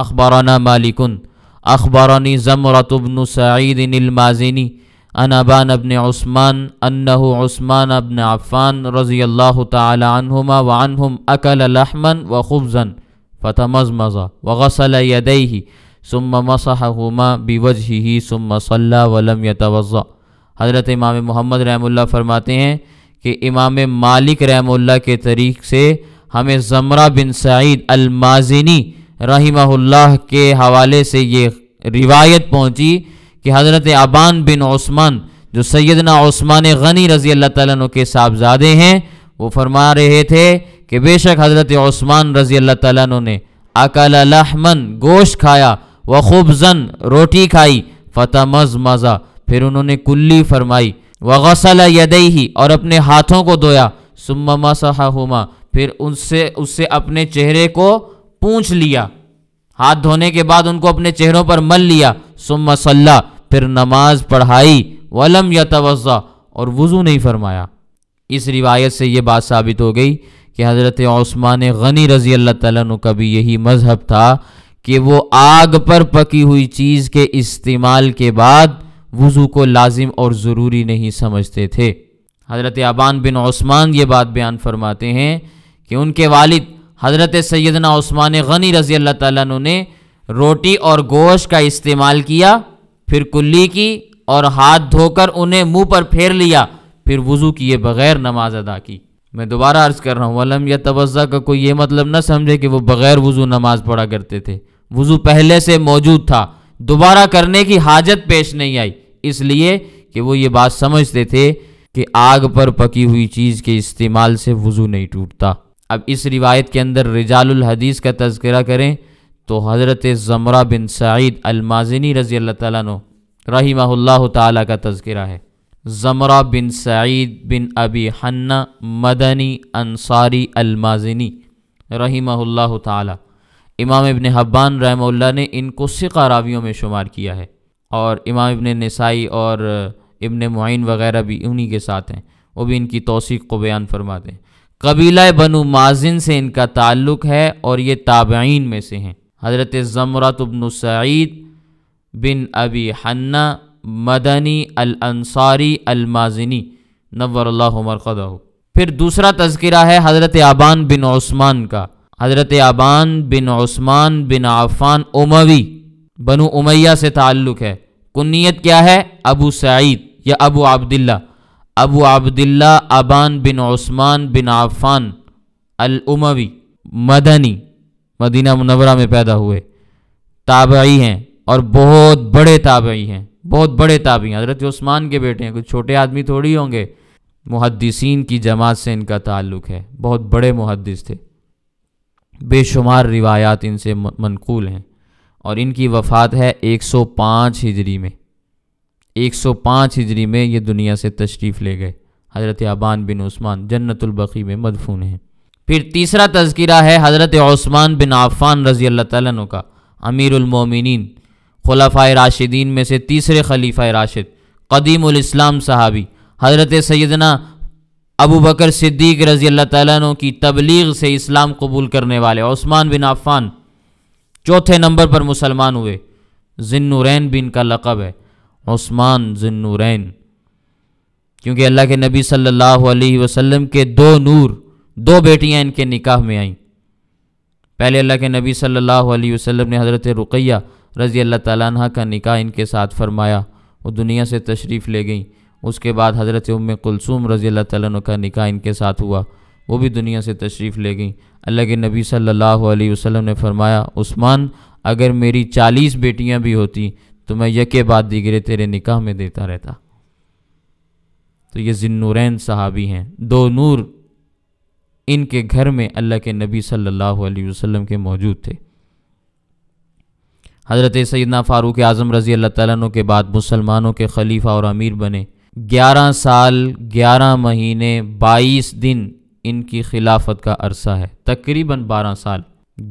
अखबाराना मालिकुन أخبرني زمرة بن سعيد المازني أن أبان بن عثمان أنه عثمان بن عفان رضي الله تعالى عنهما وعنهم أكل لحما وخبزا فتمزمز وغسل يديه ثم مسحهما بوجهه ثم صلى ولم يتوضا حضرت امام محمد رحم اللہ فرماتے ہیں کہ امام مالک رحم اللہ کے طریق سے ہمیں زمرہ بن سعید المازنی रहीमहुल्लाह के हवाले से ये रिवायत पहुंची कि हज़रत अबान बिन ओस्मान जो सैदना ओस्मान गनी रज़ी अल्लाह तु के साहबजादे हैं वो फरमा रहे थे कि बेशक हज़रत ओस्मान रज़ी अल्लाह तु ने अकल लहमन गोश्त खाया व खूबजन रोटी खाई फ़तह मज मज़ा फिर उन्होंने कुल्ली फरमाई व गसल यदई और अपने हाथों को धोया सुम्मा मसहा फिर उनसे उससे अपने चेहरे को पूछ लिया हाथ धोने के बाद उनको अपने चेहरों पर मल लिया सुम सल्ला फिर नमाज पढ़ाई वलम या तवज़ा और वज़ू नहीं फरमाया इस रिवायत से ये बात साबित हो गई कि हज़रत ओस्मान गनी रज़ी अल्लाह तु का भी यही मज़हब था कि वो आग पर पकी हुई चीज़ के इस्तेमाल के बाद वज़ू को लाजिम और ज़रूरी नहीं समझते थे हज़रत अबान बिन ओस्मान ये बात बयान फरमाते हैं कि उनके वालिद हज़रत सैदना ओस्मान गनी रज़ी अल्लाह तु ने रोटी और गोश्त का इस्तेमाल किया फिर कुल्ली की और हाथ धोकर उन्हें मुंह पर फेर लिया फिर वज़ू किए बग़ैर नमाज अदा की मैं दोबारा अर्ज़ कर रहा हूँ वलम या तवज़ा का कोई ये मतलब ना समझे कि वो बग़ैर वज़ू नमाज पढ़ा करते थे वज़ू पहले से मौजूद था दोबारा करने की हाजत पेश नहीं आई इसलिए कि वो ये बात समझते थे कि आग पर पकी हुई चीज़ के इस्तेमाल से वज़ू नहीं टूटता अब इस रिवायत के अंदर रिजालुल हदीस का तस्करा करें तो हज़रत ज़मरा बिन सईद अलमाजनी रज़ी अल्लाह तु रहीमल्ला ताली का तस्करा है ज़मरा बिन सईद बिन अबी हन्ना मदनी अंसारी अलमाजनी रहीमल्ला ताली इमाम इबन हब्बान रहमल्ला ने इनको सिका रावियों में शुमार किया है और इमाम इबन नसाई और इबन मुइन वगैरह भी उन्हीं के साथ हैं वो भी इनकी तोसीक को बयान फरमाते हैं कबीला बनु माजिन से इनका ताल्लुक है और ये ताबाइन में से हैं हज़रत ज़मरत इब्न सईद बिन अबी हन्ना मदनी अल-अंसारी अल-माजिनी फिर दूसरा तस्करा है हज़रत आबान बिन ओस्मान का हज़रत आबान बिन ओस्मान बिन आफ़ान उमवी बनु उमैया से ताल्लुक़ है कुन्नीत क्या है अबू सईद या Abu Abdillah Abu Abdullah Aban bin Usman bin Affan Umawi Madani Madina Munawwara में पैदा हुए ताबई हैं और बहुत बड़े ताबई हैं बहुत बड़े ताबी हैं हज़रत उस्मान के बेटे हैं कुछ छोटे आदमी थोड़ी होंगे मुहदसिन की जमात से इनका ताल्लुक़ है बहुत बड़े मुहदस थे बेशुमार रिवायात इनसे मनकूल हैं और इनकी वफ़ात है 105 हिजरी में 105 हिजरी में ये दुनिया से तशरीफ़ ले गए हज़रत आबान बिन उस्मान जन्नतुलबकी में मदफून हैं फिर तीसरा तस्करा है हज़रत ओस्मान बिन आफ़ान रज़ी अल्लाह तु का अमीरमिन खलफ़ा राशिदीन में से तीसरे खलीफ़ा राशिद कदीमस्लाम साहबी हज़रत सैदना अबू बकर सिद्दीक रज़ी अल्लाह तु की तबलीग से इस्लाम कबूल करने वाले ओस्मान बिन आफ़ान चौथे नंबर पर मुसलमान हुए जिन्नुरैन बिन का लकब है उस्मान जुन्नूरैन क्योंकि अल्लाह के नबी सल्लल्लाहु अलैहि वसल्लम के दो नूर दो बेटियां इनके निकाह में आईं पहले अल्लाह के नबी सल्लल्लाहु अलैहि वसल्लम ने हज़रत रुकैया रज़ी अल्लाह तला का निकाह इनके साथ फरमाया वो दुनिया से तशरीफ़ ले गईं उसके बाद हज़रत उम कुलसूम रज़ी अल्लाह तला का निकाह इनके साथ हुआ वो भी दुनिया से तशरीफ़ ले गईं अल्लाह के नबी सल्लल्लाहु अलैहि वसल्लम ने फरमाया उस्मान अगर मेरी चालीस बेटियां भी होती तो मैं यके बाद दिगरे तेरे निकाह में देता रहता तो ये जिन्नूरैन साहबी हैं दो नूर इनके घर में अल्लाह के नबी सल्लल्लाहु अलैहि वसल्लम के मौजूद थे हज़रत सैदना फ़ारूक आज़म रज़ी अल्लाह तु के बाद मुसलमानों के खलीफा और अमीर बने ग्यारह साल ग्यारह महीने बाईस दिन इनकी खिलाफत का अरसा है तकरीबन बारह साल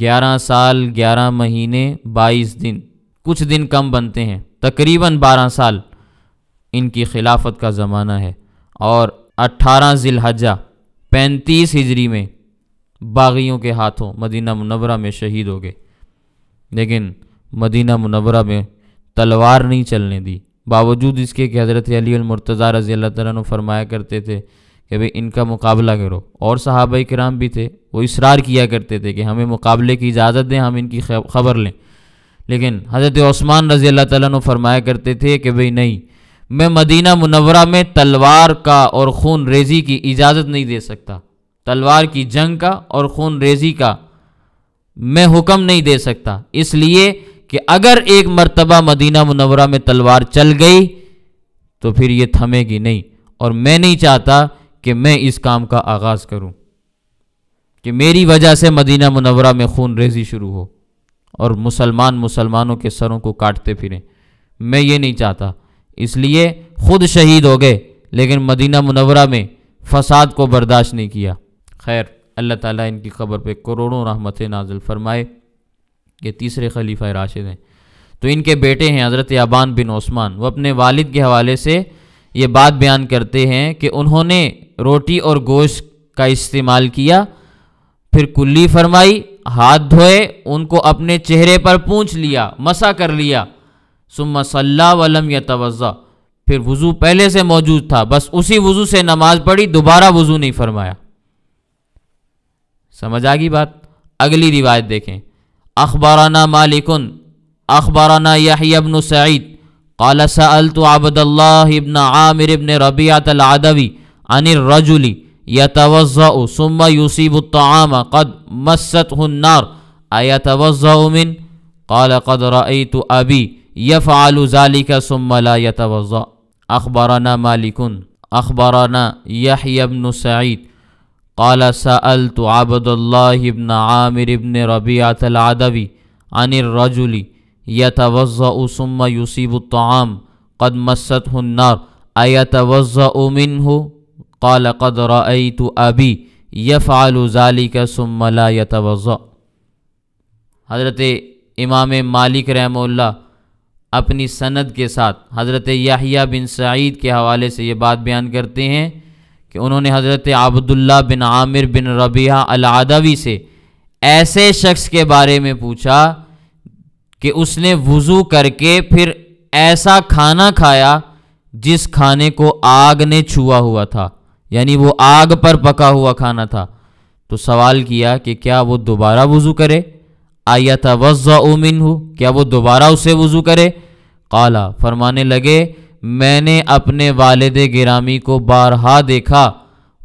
ग्यारह साल ग्यारह महीने बाईस दिन कुछ दिन कम बनते हैं तकरीबन बारह साल इनकी खिलाफत का ज़माना है और अट्ठारह ज़िलहजा पैंतीस हिजरी में बागियों के हाथों मदीना मुनवरा में शहीद हो गए लेकिन मदीना मुनवरा में तलवार नहीं चलने दी बावजूद इसके कि हज़रत अली रज़ी अल्लाह तन फरमाया करते थे कि भाई इनका मुकाबला करो और सहाबा कराम भी थे वो इसरार किया करते थे कि हमें मुकाबले की इजाज़त दें हम इनकी खबर लें लेकिन हज़रत ओस्मान रज़ी अल्लाह तु फरमाया करते थे कि भाई नहीं मैं मदीना मुनवरा में तलवार का और खून रेजी की इजाज़त नहीं दे सकता तलवार की जंग का और खून रेजी का मैं हुक्म नहीं दे सकता इसलिए कि अगर एक मर्तबा मदीना मुनवरा में तलवार चल गई तो फिर ये थमेगी नहीं और मैं नहीं चाहता कि मैं इस काम का आगाज़ करूँ कि मेरी वजह से मदीना मुनवरा में खून रेजी शुरू हो और मुसलमान मुसलमानों के सरों को काटते फिरें मैं ये नहीं चाहता इसलिए खुद शहीद हो गए लेकिन मदीना मुनवरा में फसाद को बर्दाश्त नहीं किया खैर अल्लाह ताला इनकी ख़बर पे करोड़ों रहमत नाजुल फरमाए ये तीसरे खलीफा राशिद हैं तो इनके बेटे हैं हज़रत याबान बिन ओस्मान वो अपने वालिद के हवाले से ये बात बयान करते हैं कि उन्होंने रोटी और गोश्त का इस्तेमाल किया फिर कुल्ली फरमाई हाथ धोए उनको अपने चेहरे पर पूछ लिया मसा कर लिया सुम सलम वलम या तवज़ा फिर वज़ू पहले से मौजूद था बस उसी वज़ू से नमाज पढ़ी दोबारा वज़ू नहीं फरमाया समझ आ गई बात अगली रिवायत देखें अखबाराना मालिकन अखबाराना याबन सईद काला सल तो आबदल्ला इबन आमिर इबन रबियात आदवी अनिल रजुली يتوضأ ثم يصيب الطعام قد مسته النار أيتوضأ من قال قد رأيت أبي يفعل ذلك ثم لا يتوضأ أخبرنا مالك أخبرنا يحيى بن سعيد قال سألت عبد الله بن عامر بن ربيعة العدوي عن الرجل يتوضأ ثم يصيب الطعام قد مسته النار أيتوضأ منه काल कदर तो अबी यफ़ाल ज़ाली का सुमला यतवज़ हज़रत इमाम मालिक रहमल्ला अपनी सनद के साथ हज़रत याहिया बिन सईद के हवाले से ये बात बयान करते हैं कि उन्होंने हज़रत अब्दुल्ला बिन आमिर बिन रबिया अलादवी से ऐसे शख्स के बारे में पूछा कि उसने वज़ू करके फिर ऐसा खाना खाया जिस खाने को आग ने छुआ हुआ था यानी वो आग पर पका हुआ खाना था तो सवाल किया कि क्या वो दोबारा वज़ू करे आया था वज़ा उमिन हो क्या वो दोबारा उसे वज़ू करे काला फरमाने लगे मैंने अपने वालद गिरामी को बारहा देखा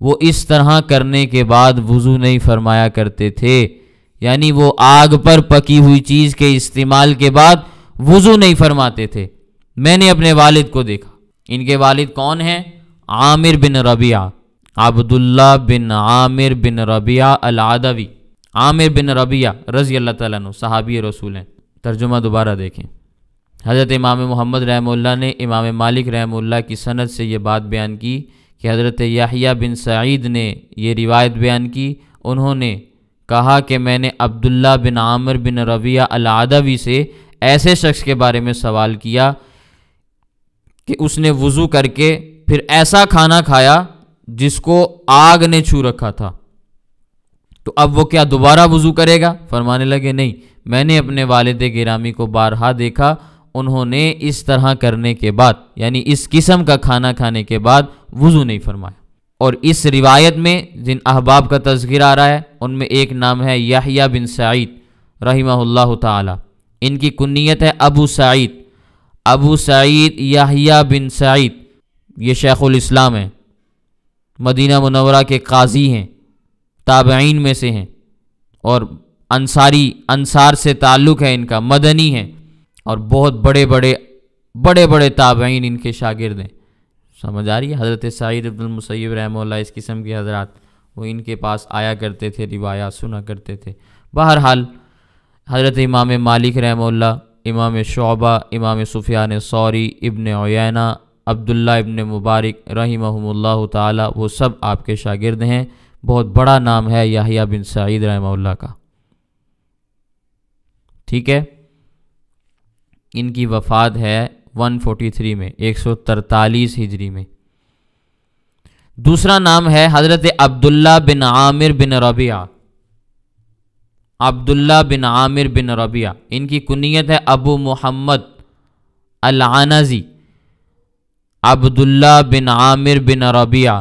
वो इस तरह करने के बाद वज़ू नहीं फरमाया करते थे यानी वो आग पर पकी हुई चीज़ के इस्तेमाल के बाद वज़ू नहीं फरमाते थे मैंने अपने वालिद को देखा इनके वालिद कौन हैं आमिर बिन रबिया अब्दुल्ला बिन आमिर बिन रबिया अलादवी आमिर बिन रबिया रज़ी अल्लाह तन सहाबी रसूल हैं तर्जुमा दोबारा देखें हज़रत इमाम मोहम्मद रहमुल्ला ने इमाम मालिक रहमुल्ला की सनद से ये बात बयान की कि हज़रत याहिया बिन सईद ने यह रिवायत बयान की उन्होंने कहा कि मैंने अब्दुल्ला बिन आमिर बिन रबिया आदवी से ऐसे शख्स के बारे में सवाल किया कि उसने वज़ू करके फिर ऐसा खाना खाया जिसको आग ने छू रखा था तो अब वो क्या दोबारा वजू करेगा फरमाने लगे नहीं मैंने अपने वालद गिरामी को बारहा देखा उन्होंने इस तरह करने के बाद यानी इस किस्म का खाना खाने के बाद वज़ू नहीं फरमाया और इस रिवायत में जिन अहबाब का तस्कर आ रहा है उनमें एक नाम है याहिया बिन सईद रहीमल्ला ताला इनकी कुन्नीत है अबू सईद अबू सईद याहिया बिन सईद ये शेख़ुल इस्लाम है मदीना मुनवरा के काजी हैं ताबेन में से हैं और अंसारी अंसार से ताल्लुक़ है इनका मदनी है और बहुत बड़े बड़े बड़े बड़े ताबेन इनके शागिर्द हैं समझ आ रही है हज़रत सईद अब्दुलमसैब रहमल्ला इस किस्म के हज़रा वो इनके पास आया करते थे रिवायात सुना करते थे बहरहाल हज़रत इमाम मालिक रहम इमाम शोबा इमाम सुफियान सौरी इबन ओयना अब्दुल्ला इबन मुबारक रही ताली वो सब आपके शागिर्द हैं बहुत बड़ा नाम है याहिया बिन सईद रहमल्ला का ठीक है इनकी वफात है 143 में 143 हिजरी में दूसरा नाम है हज़रत अब्दुल्ला बिन आमिर बिन रबिया अब्दुल्ला बिन आमिर बिन रबिया इनकी कुनीत है अबू मोहम्मद अलानाजी अब्दुल्ला बिन आमिर बिन रबिया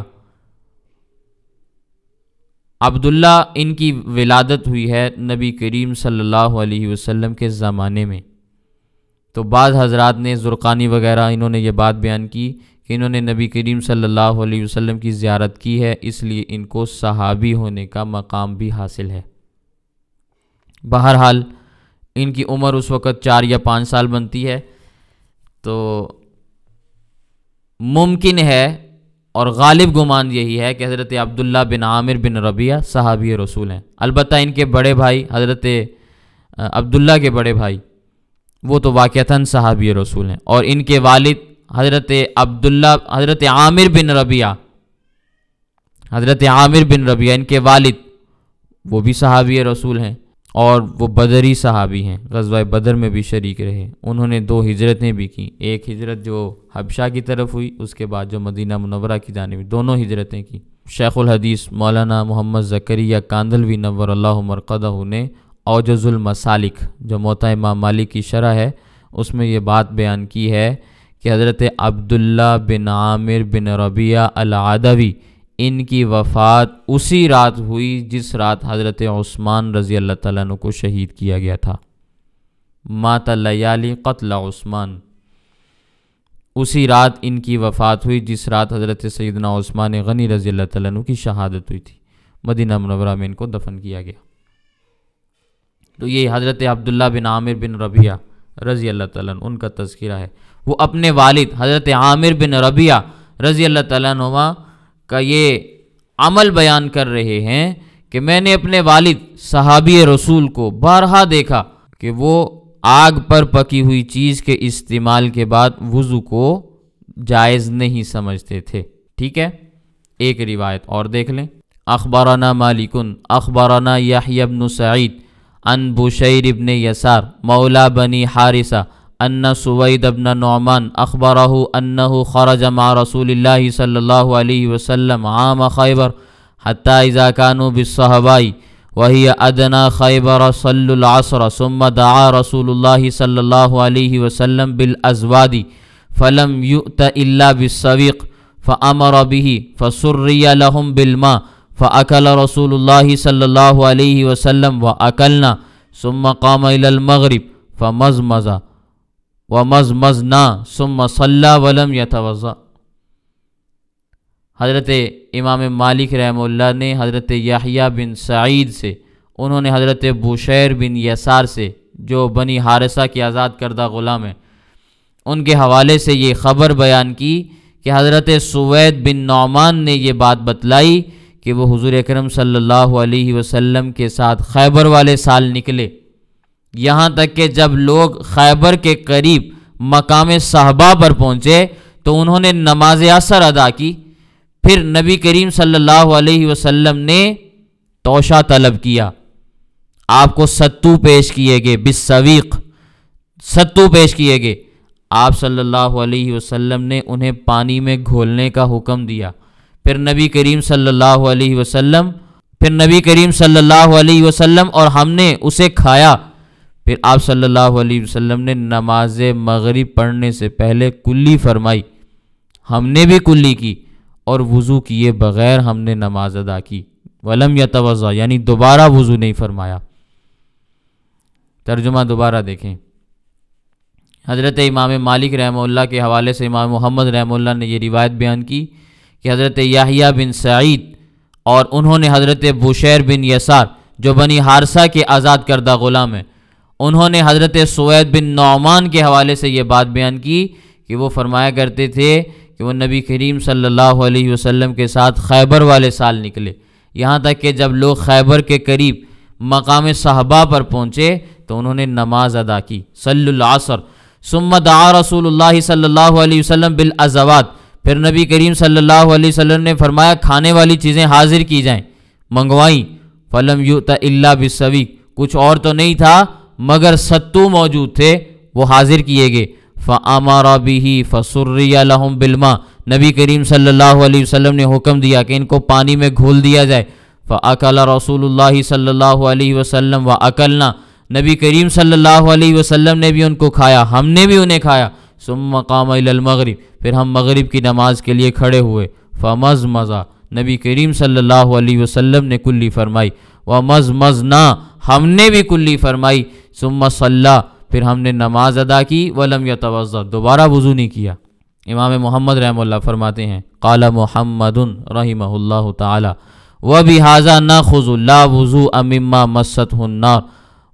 अब्दुल्ला इनकी विलादत हुई है नबी करीम सल्लल्लाहु अलैहि वसल्लम के ज़माने में तो बाद हजरत ने जुर्कानी वगैरह इन्होंने ये बात बयान की कि इन्होंने नबी करीम सल्लल्लाहु अलैहि वसल्लम की ज़्यारत की है इसलिए इनको सहाबी होने का मकाम भी हासिल है बहरहाल इनकी उम्र उस वक़्त चार या पाँच साल बनती है तो मुमकिन है और गालिब गुमान यही है कि हज़रत अब्दुल्ला बिन आमिर बिन रबिया सहाबी रसूल हैं अलबत् इनके बड़े भाई हज़रत अब्दुल्ला के बड़े भाई वो तो वाक़ता सहाबी रसूल हैं और इनके वालिद हज़रत अब्दुल्ला हज़रत आमिर बिन रबिया हज़रत आमिर बिन रबिया इनके वालिद वो भी सहाबी रसूल हैं और वो बदरी साहबी हैं गजवा बदर में भी शरीक रहे उन्होंने दो हिजरतें भी कं एक हिजरत जो हबशा की तरफ हुई उसके बाद जो मदीना मुनवरा की हुई दोनों हिजरतें की शेखुल हदीस मौलाना मोहम्मद जकरिया कांदलवी नवर मरकदा ने औजुलमसालिक जो मोता इमाम मालिक की शरह है उसमें ये बात बयान की है कि हज़रत अब्दुल्ला बिन आमिर बिन रबिया अलादवी इनकी वफ़ात उसी रात हुई जिस रात हज़रत उस्मान रज़ी अल्लाह तन को शहीद किया गया था माता लयाली कत्ल उस्मान उसी रात इनकी वफ़ात हुई जिस रात हज़रत सैदना उस्मान गनी रज़ी अल्लाह तन की शहादत हुई थी मदीना मनवरा में इनको दफन किया गया तो ये हज़रत अब्दुल्ला बिन आमिर बिन रबिया रज़ी अल्लाह तन उनका तस्करा है वो अपने वालिद हज़रत आमिर बिन रबिया रज़ी अल्लाह तुमा का ये अमल बयान कर रहे हैं कि मैंने अपने वालिद सहाबी रसूल को बारहा देखा कि वो आग पर पकी हुई चीज़ के इस्तेमाल के बाद वज़ू को जायज़ नहीं समझते थे ठीक है एक रिवायत और देख लें अखबाराना मालिकुन अखबाराना याहिया सईद अन बुशैर इबन यसार मौला बनी हारिसा أن سويد بن نعمان أخبره أنه خرج مع رسول الله صلى الله عليه وسلم عام خيبر حتى إذا كانوا بالصحابي وهي أدنى خيبر صلوا العصر ثم دعا رسول الله صلى الله عليه وسلم بالأزواد فلم يؤت إلا بالسويق فأمر به فسري لهم بالماء فأكل رسول الله صلى الله عليه وسلم وأكلنا ثم قام إلى المغرب فمزمزا व मज ना सुम मसल्ला वलम यतवज़ा हज़रत इमाम मालिक रहमुल्ला ने हज़रत याहिया बिन सईद से उन्होंने हज़रत बुशैर बिन यसार से जो बनी हारसा की आज़ाद करदा ग़ुलाम हैं उनके हवाले से ये ख़बर बयान की कि हज़रत सवैद बिन नौमान ने यह बात बतलाई कि वह हजूर अक्रम सल्ला वसम के साथ खैबर वाले साल निकले यहाँ तक कि जब लोग खैबर के करीब मकाम साहबा पर पहुँचे तो उन्होंने नमाज असर अदा की फिर नबी करीम सल्लल्लाहु अलैहि वसल्लम ने तोशा तलब किया आपको सत्तू पेश किए गए बिसवीक सत्तू पेश किए गए आप सल्लल्लाहु अलैहि वसल्लम ने उन्हें पानी में घोलने का हुक्म दिया फिर नबी करीम सल्लल्लाहु अलैहि वसल्लम फिर नबी करीम सल्लल्लाहु अलैहि वसल्लम और हमने उसे खाया फिर आप सल्लल्लाहु अलैहि वसल्लम ने नमाज मगरिब पढ़ने से पहले कुल्ली फरमाई हमने भी कुल्ली की और वज़ू किए बग़ैर हमने नमाज अदा की वलम या तवज़ा यानी दोबारा वज़ू नहीं फरमाया तर्जुमा दोबारा देखें हज़रत इमाम मालिक रहमल्ला के हवाले से इमाम मोहम्मद रहमल्ला ने यह रिवायत बयान की कि हज़रत याहिया बिन सईद और उन्होंने हज़रत बुशैर बिन यसार जो बनी हारसा के आज़ाद करदा ग़ुलाम हैं उन्होंने हज़रत सोद बिन नौमान के हवाले से ये बात बयान की कि वो फरमाया करते थे कि वो नबी करीम सल्लल्लाहु अलैहि वसल्लम के साथ खैबर वाले साल निकले यहाँ तक कि जब लोग खैबर के करीब मकाम साहबा पर पहुँचे तो उन्होंने नमाज अदा की सल्लासर सुमद आ रसूल सल्ला वसम बिल फिर नबी करीम सल्लल्लाहु अलैहि वसल्लम ने फरमाया खाने वाली चीज़ें हाजिर की जाएं मंगवाई फलम यू तला बिसवी कुछ और तो नहीं था मगर सत्तू मौजूद थे वो हाजिर किए गए फ़ामारा भी फ़सुर्रियाम बिल्मा नबी करीम सल्लल्लाहु अलैहि वसल्लम ने हुक्म दिया कि इनको पानी में घोल दिया जाए फ़ाकला रसूल सल्ला वसलम व अकलना नबी करीम सल्ला वसलम ने भी उनको खाया हमने भी उन्हें खाया सुम मकाम मगरब फिर हम मगरब की नमाज के लिए खड़े हुए फ़ मज़ मज़ा नबी करीम सल्लल्लाहु अलैहि वसल्लम ने कुल्ली फरमाई व मज मज ना हमने भी कुल्ली फरमाई सुम्मा सल्ला फिर हमने नमाज अदा की वलम या तवज़ा दोबारा वज़ू नहीं किया इमाम मोहम्मद रहमल्ला फरमाते हैं काला मोहम्मद रहीमल्ला ताली व बिहाजा न खजुल्ला वज़ू अम्मा मसत हन्नार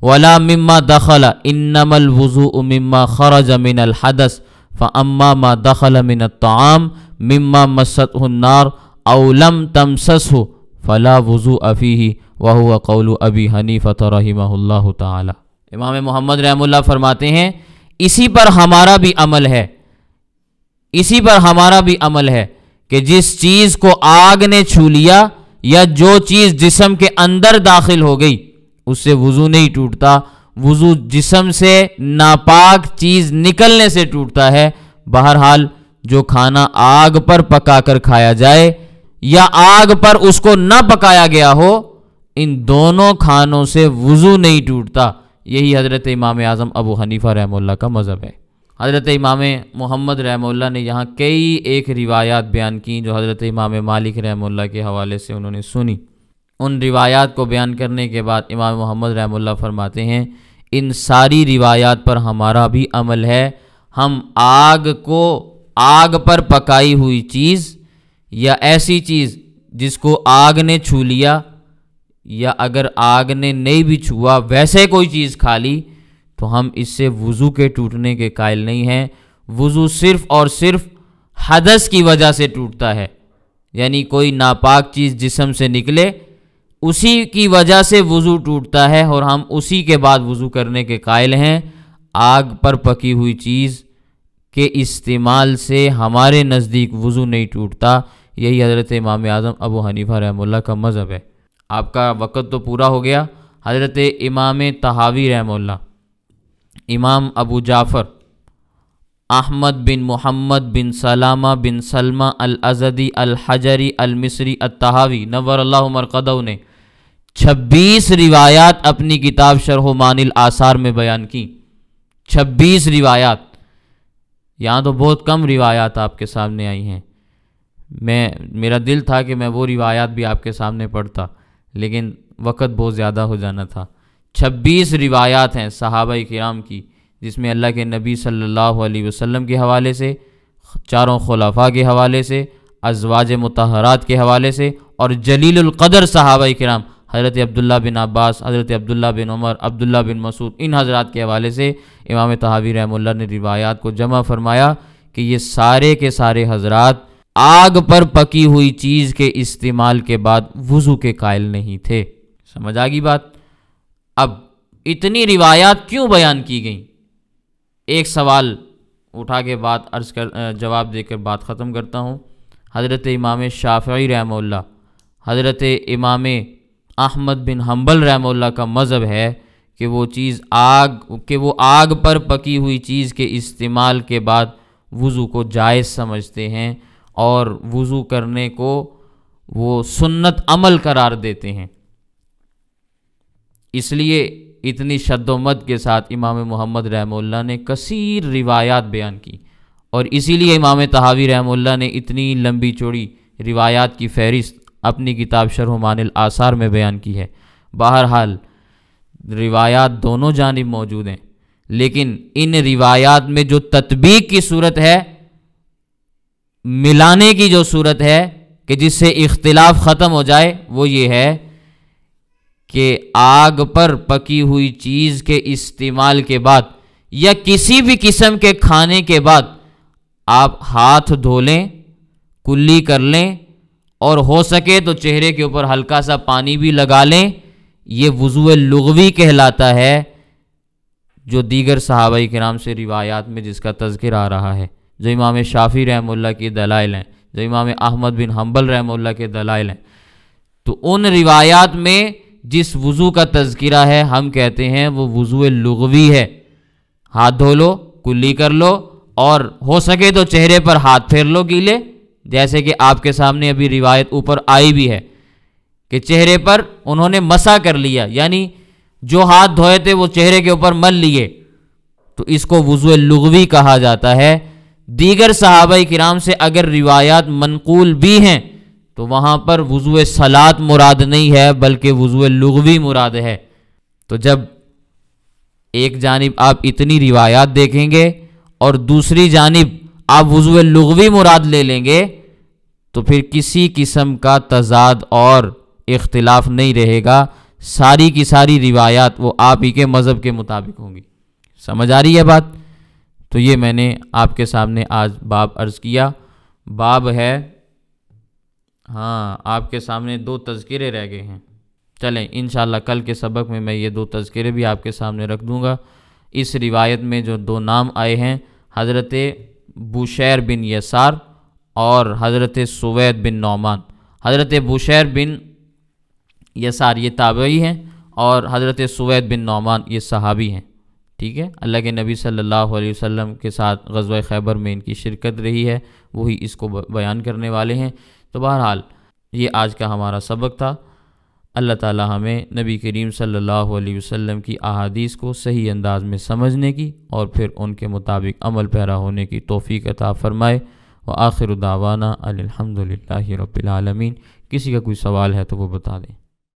वला मम्मा दखला इन्नमल वज़ू उम्मा खरज मिन हदस फ़म्मा मा दखल मिन तमाम मम्मा मसत हन्नार अवलम तमसस हो फला वज़ू अफ़ी वह हुआ कौल अबी फ़तः रहीमल्ला तमाम मोहम्मद रहमुल्ला फरमाते हैं इसी पर हमारा भी अमल है इसी पर हमारा भी अमल है कि जिस चीज़ को आग ने छू लिया या जो चीज़ जिसम के अंदर दाखिल हो गई उससे वज़ू नहीं टूटता वज़ू जिसम से नापाक चीज़ निकलने से टूटता है बहरहाल जो खाना आग पर पकाकर खाया जाए या आग पर उसको न पकाया गया हो इन दोनों खानों से वज़ू नहीं टूटता यही हज़रत इमाम आज़म अबू हनीफ़ा रहमल्ला का मज़हब है हज़रत इमाम मोहम्मद रहमल्ला ने यहाँ कई एक रिवायात बयान की जो हज़रत इमाम मालिक रहमल्ला के हवाले से उन्होंने सुनी उन रिवायात को बयान करने के बाद इमाम मोहम्मद रहमल्ला फरमाते हैं इन सारी रिवायात पर हमारा भी अमल है हम आग को आग पर पकाई हुई चीज़ या ऐसी चीज़ जिसको आग ने छू लिया या अगर आग ने नहीं भी छुआ वैसे कोई चीज़ खा ली तो हम इससे वज़ू के टूटने के कायल नहीं हैं वज़ू सिर्फ़ और सिर्फ हदस की वजह से टूटता है यानी कोई नापाक चीज़ जिसम से निकले उसी की वजह से वज़ू टूटता है और हम उसी के बाद वज़ू करने के कायल हैं आग पर पकी हुई चीज़ के इस्तेमाल से हमारे नज़दीक वज़ू नहीं टूटता यही हज़रत इमाम आज़म अबू हनीफ़ा रहमुल्ला का मज़हब है आपका वक़्त तो पूरा हो गया हज़रत इमाम तहावी रहमल्ला इमाम अबू जाफ़र अहमद बिन मोहम्मद बिन सलामा बिन सलमा अल अज़दी अल हजरी अल अल तहावी नवर मरकदव ने 26 रिवायात अपनी किताब शरह मानिल आसार में बयान की 26 रिवायात यहाँ तो बहुत कम रिवायात आपके सामने आई हैं मैं मेरा दिल था कि मैं वो रिवायात भी आपके सामने पढ़ता लेकिन वक़्त बहुत ज़्यादा हो जाना था छब्बीस रिवायात हैं सहाबा कराम की जिसमें अल्लाह के नबी सल्लल्लाहु अलैहि वसल्लम के हवाले से चारों खलाफा के हवाले से अजवाज मतहरात के हवाले से और जलीलक़दर सहाबा कराम हज़रत अब्दुल्ला बिन अब्बास हज़रत अब्दुल्ला बिन उमर अब्दुल्ला बिन मसूद इन हज़रा के हवाले से इमाम तहावी रहमुल्ला ने रिवायात को जमा फरमाया कि ये सारे के सारे हज़रा आग पर पकी हुई चीज़ के इस्तेमाल के बाद वज़ू के कायल नहीं थे समझ आ गई बात अब इतनी रिवायात क्यों बयान की गई एक सवाल उठा के बात अर्ज कर जवाब देकर बात ख़त्म करता हूँ हज़रत इमाम शाफ़ी रहमल्ला हज़रत इमाम अहमद बिन हम्बल रहमल्ला का मज़हब है कि वो चीज़ आग के वो आग पर पकी हुई चीज़ के इस्तेमाल के बाद वज़ू को जायज़ समझते हैं और वज़ू करने को वो सुन्नत अमल करार देते हैं इसलिए इतनी शद्दोमद के साथ इमाम मोहम्मद रहमुल्ला ने कसीर रिवायात बयान की और इसीलिए इमाम तहावी रहमुल्ला ने इतनी लंबी चौड़ी रिवायात की फहरिस्त अपनी किताब शरहुमानिल आसार में बयान की है बहरहाल रिवायात दोनों जानब मौजूद हैं लेकिन इन रिवायात में जो तदबीक की सूरत है मिलाने की जो सूरत है कि जिससे इख्तिलाफ ख़त्म हो जाए वो ये है कि आग पर पकी हुई चीज़ के इस्तेमाल के बाद या किसी भी किस्म के खाने के बाद आप हाथ धो लें कुल्ली कर लें और हो सके तो चेहरे के ऊपर हल्का सा पानी भी लगा लें ये वज़ू लगवी कहलाता है जो दीगर सहाबाई के नाम से रिवायात में जिसका तस्कर आ रहा है जो इमाम शाफ़ी रहमुल्ला की दलाइल हैं जो इमाम अहमद बिन हम्बल रहमुल्ला के दलाइल हैं तो उन रिवायात में जिस वज़ू का तस्करा है हम कहते हैं वो वज़ू लगवी है हाथ धो लो कुल्ली कर लो और हो सके तो चेहरे पर हाथ फेर लो गीले जैसे कि आपके सामने अभी रिवायत ऊपर आई भी है कि चेहरे पर उन्होंने मसा कर लिया यानी जो हाथ धोए थे वो चेहरे के ऊपर मल लिए तो इसको वज़ू लगवी कहा जाता है दीगर सहाब कराम से अगर रिवायात मनकूल भी हैं तो वहाँ पर वज़ू सलात मुराद नहीं है बल्कि वज़ू लगवी मुराद है तो जब एक जानब आप इतनी रिवायात देखेंगे और दूसरी जानब आप वज़ू लगवी मुराद ले लेंगे तो फिर किसी किस्म का तजाद और इख्तलाफ नहीं रहेगा सारी की सारी रिवायात वो आप ही के मज़हब के मुताबिक होंगी समझ आ रही है बात तो ये मैंने आपके सामने आज बाब अर्ज़ किया बाब है हाँ आपके सामने दो तस्करे रह गए हैं चलें इन कल के सबक में मैं ये दो तस्करे भी आपके सामने रख दूँगा इस रिवायत में जो दो नाम आए हैं हज़रत बुशैर बिन यसार और हज़रत सवैद बिन नौमान हज़रत बुशैर बिन यसार ये ताबई हैं और हज़रत सवैद बिन नौमान ये सहाबी हैं ठीक है अल्लाह के नबी सल्लल्लाहु अलैहि वसल्लम के साथ गजवा खैबर में इनकी शिरकत रही है वही इसको बयान करने वाले हैं तो बहरहाल ये आज का हमारा सबक था अल्लाह ताला हमें नबी करीम सल्लल्लाहु अलैहि वसल्लम की अहादीस को सही अंदाज में समझने की और फिर उनके मुताबिक अमल पैरा होने की तोफ़ी अता फ़रमाए व आखिर दावाना अलहमदिल्ला रबालमीन किसी का कोई सवाल है तो वो बता दें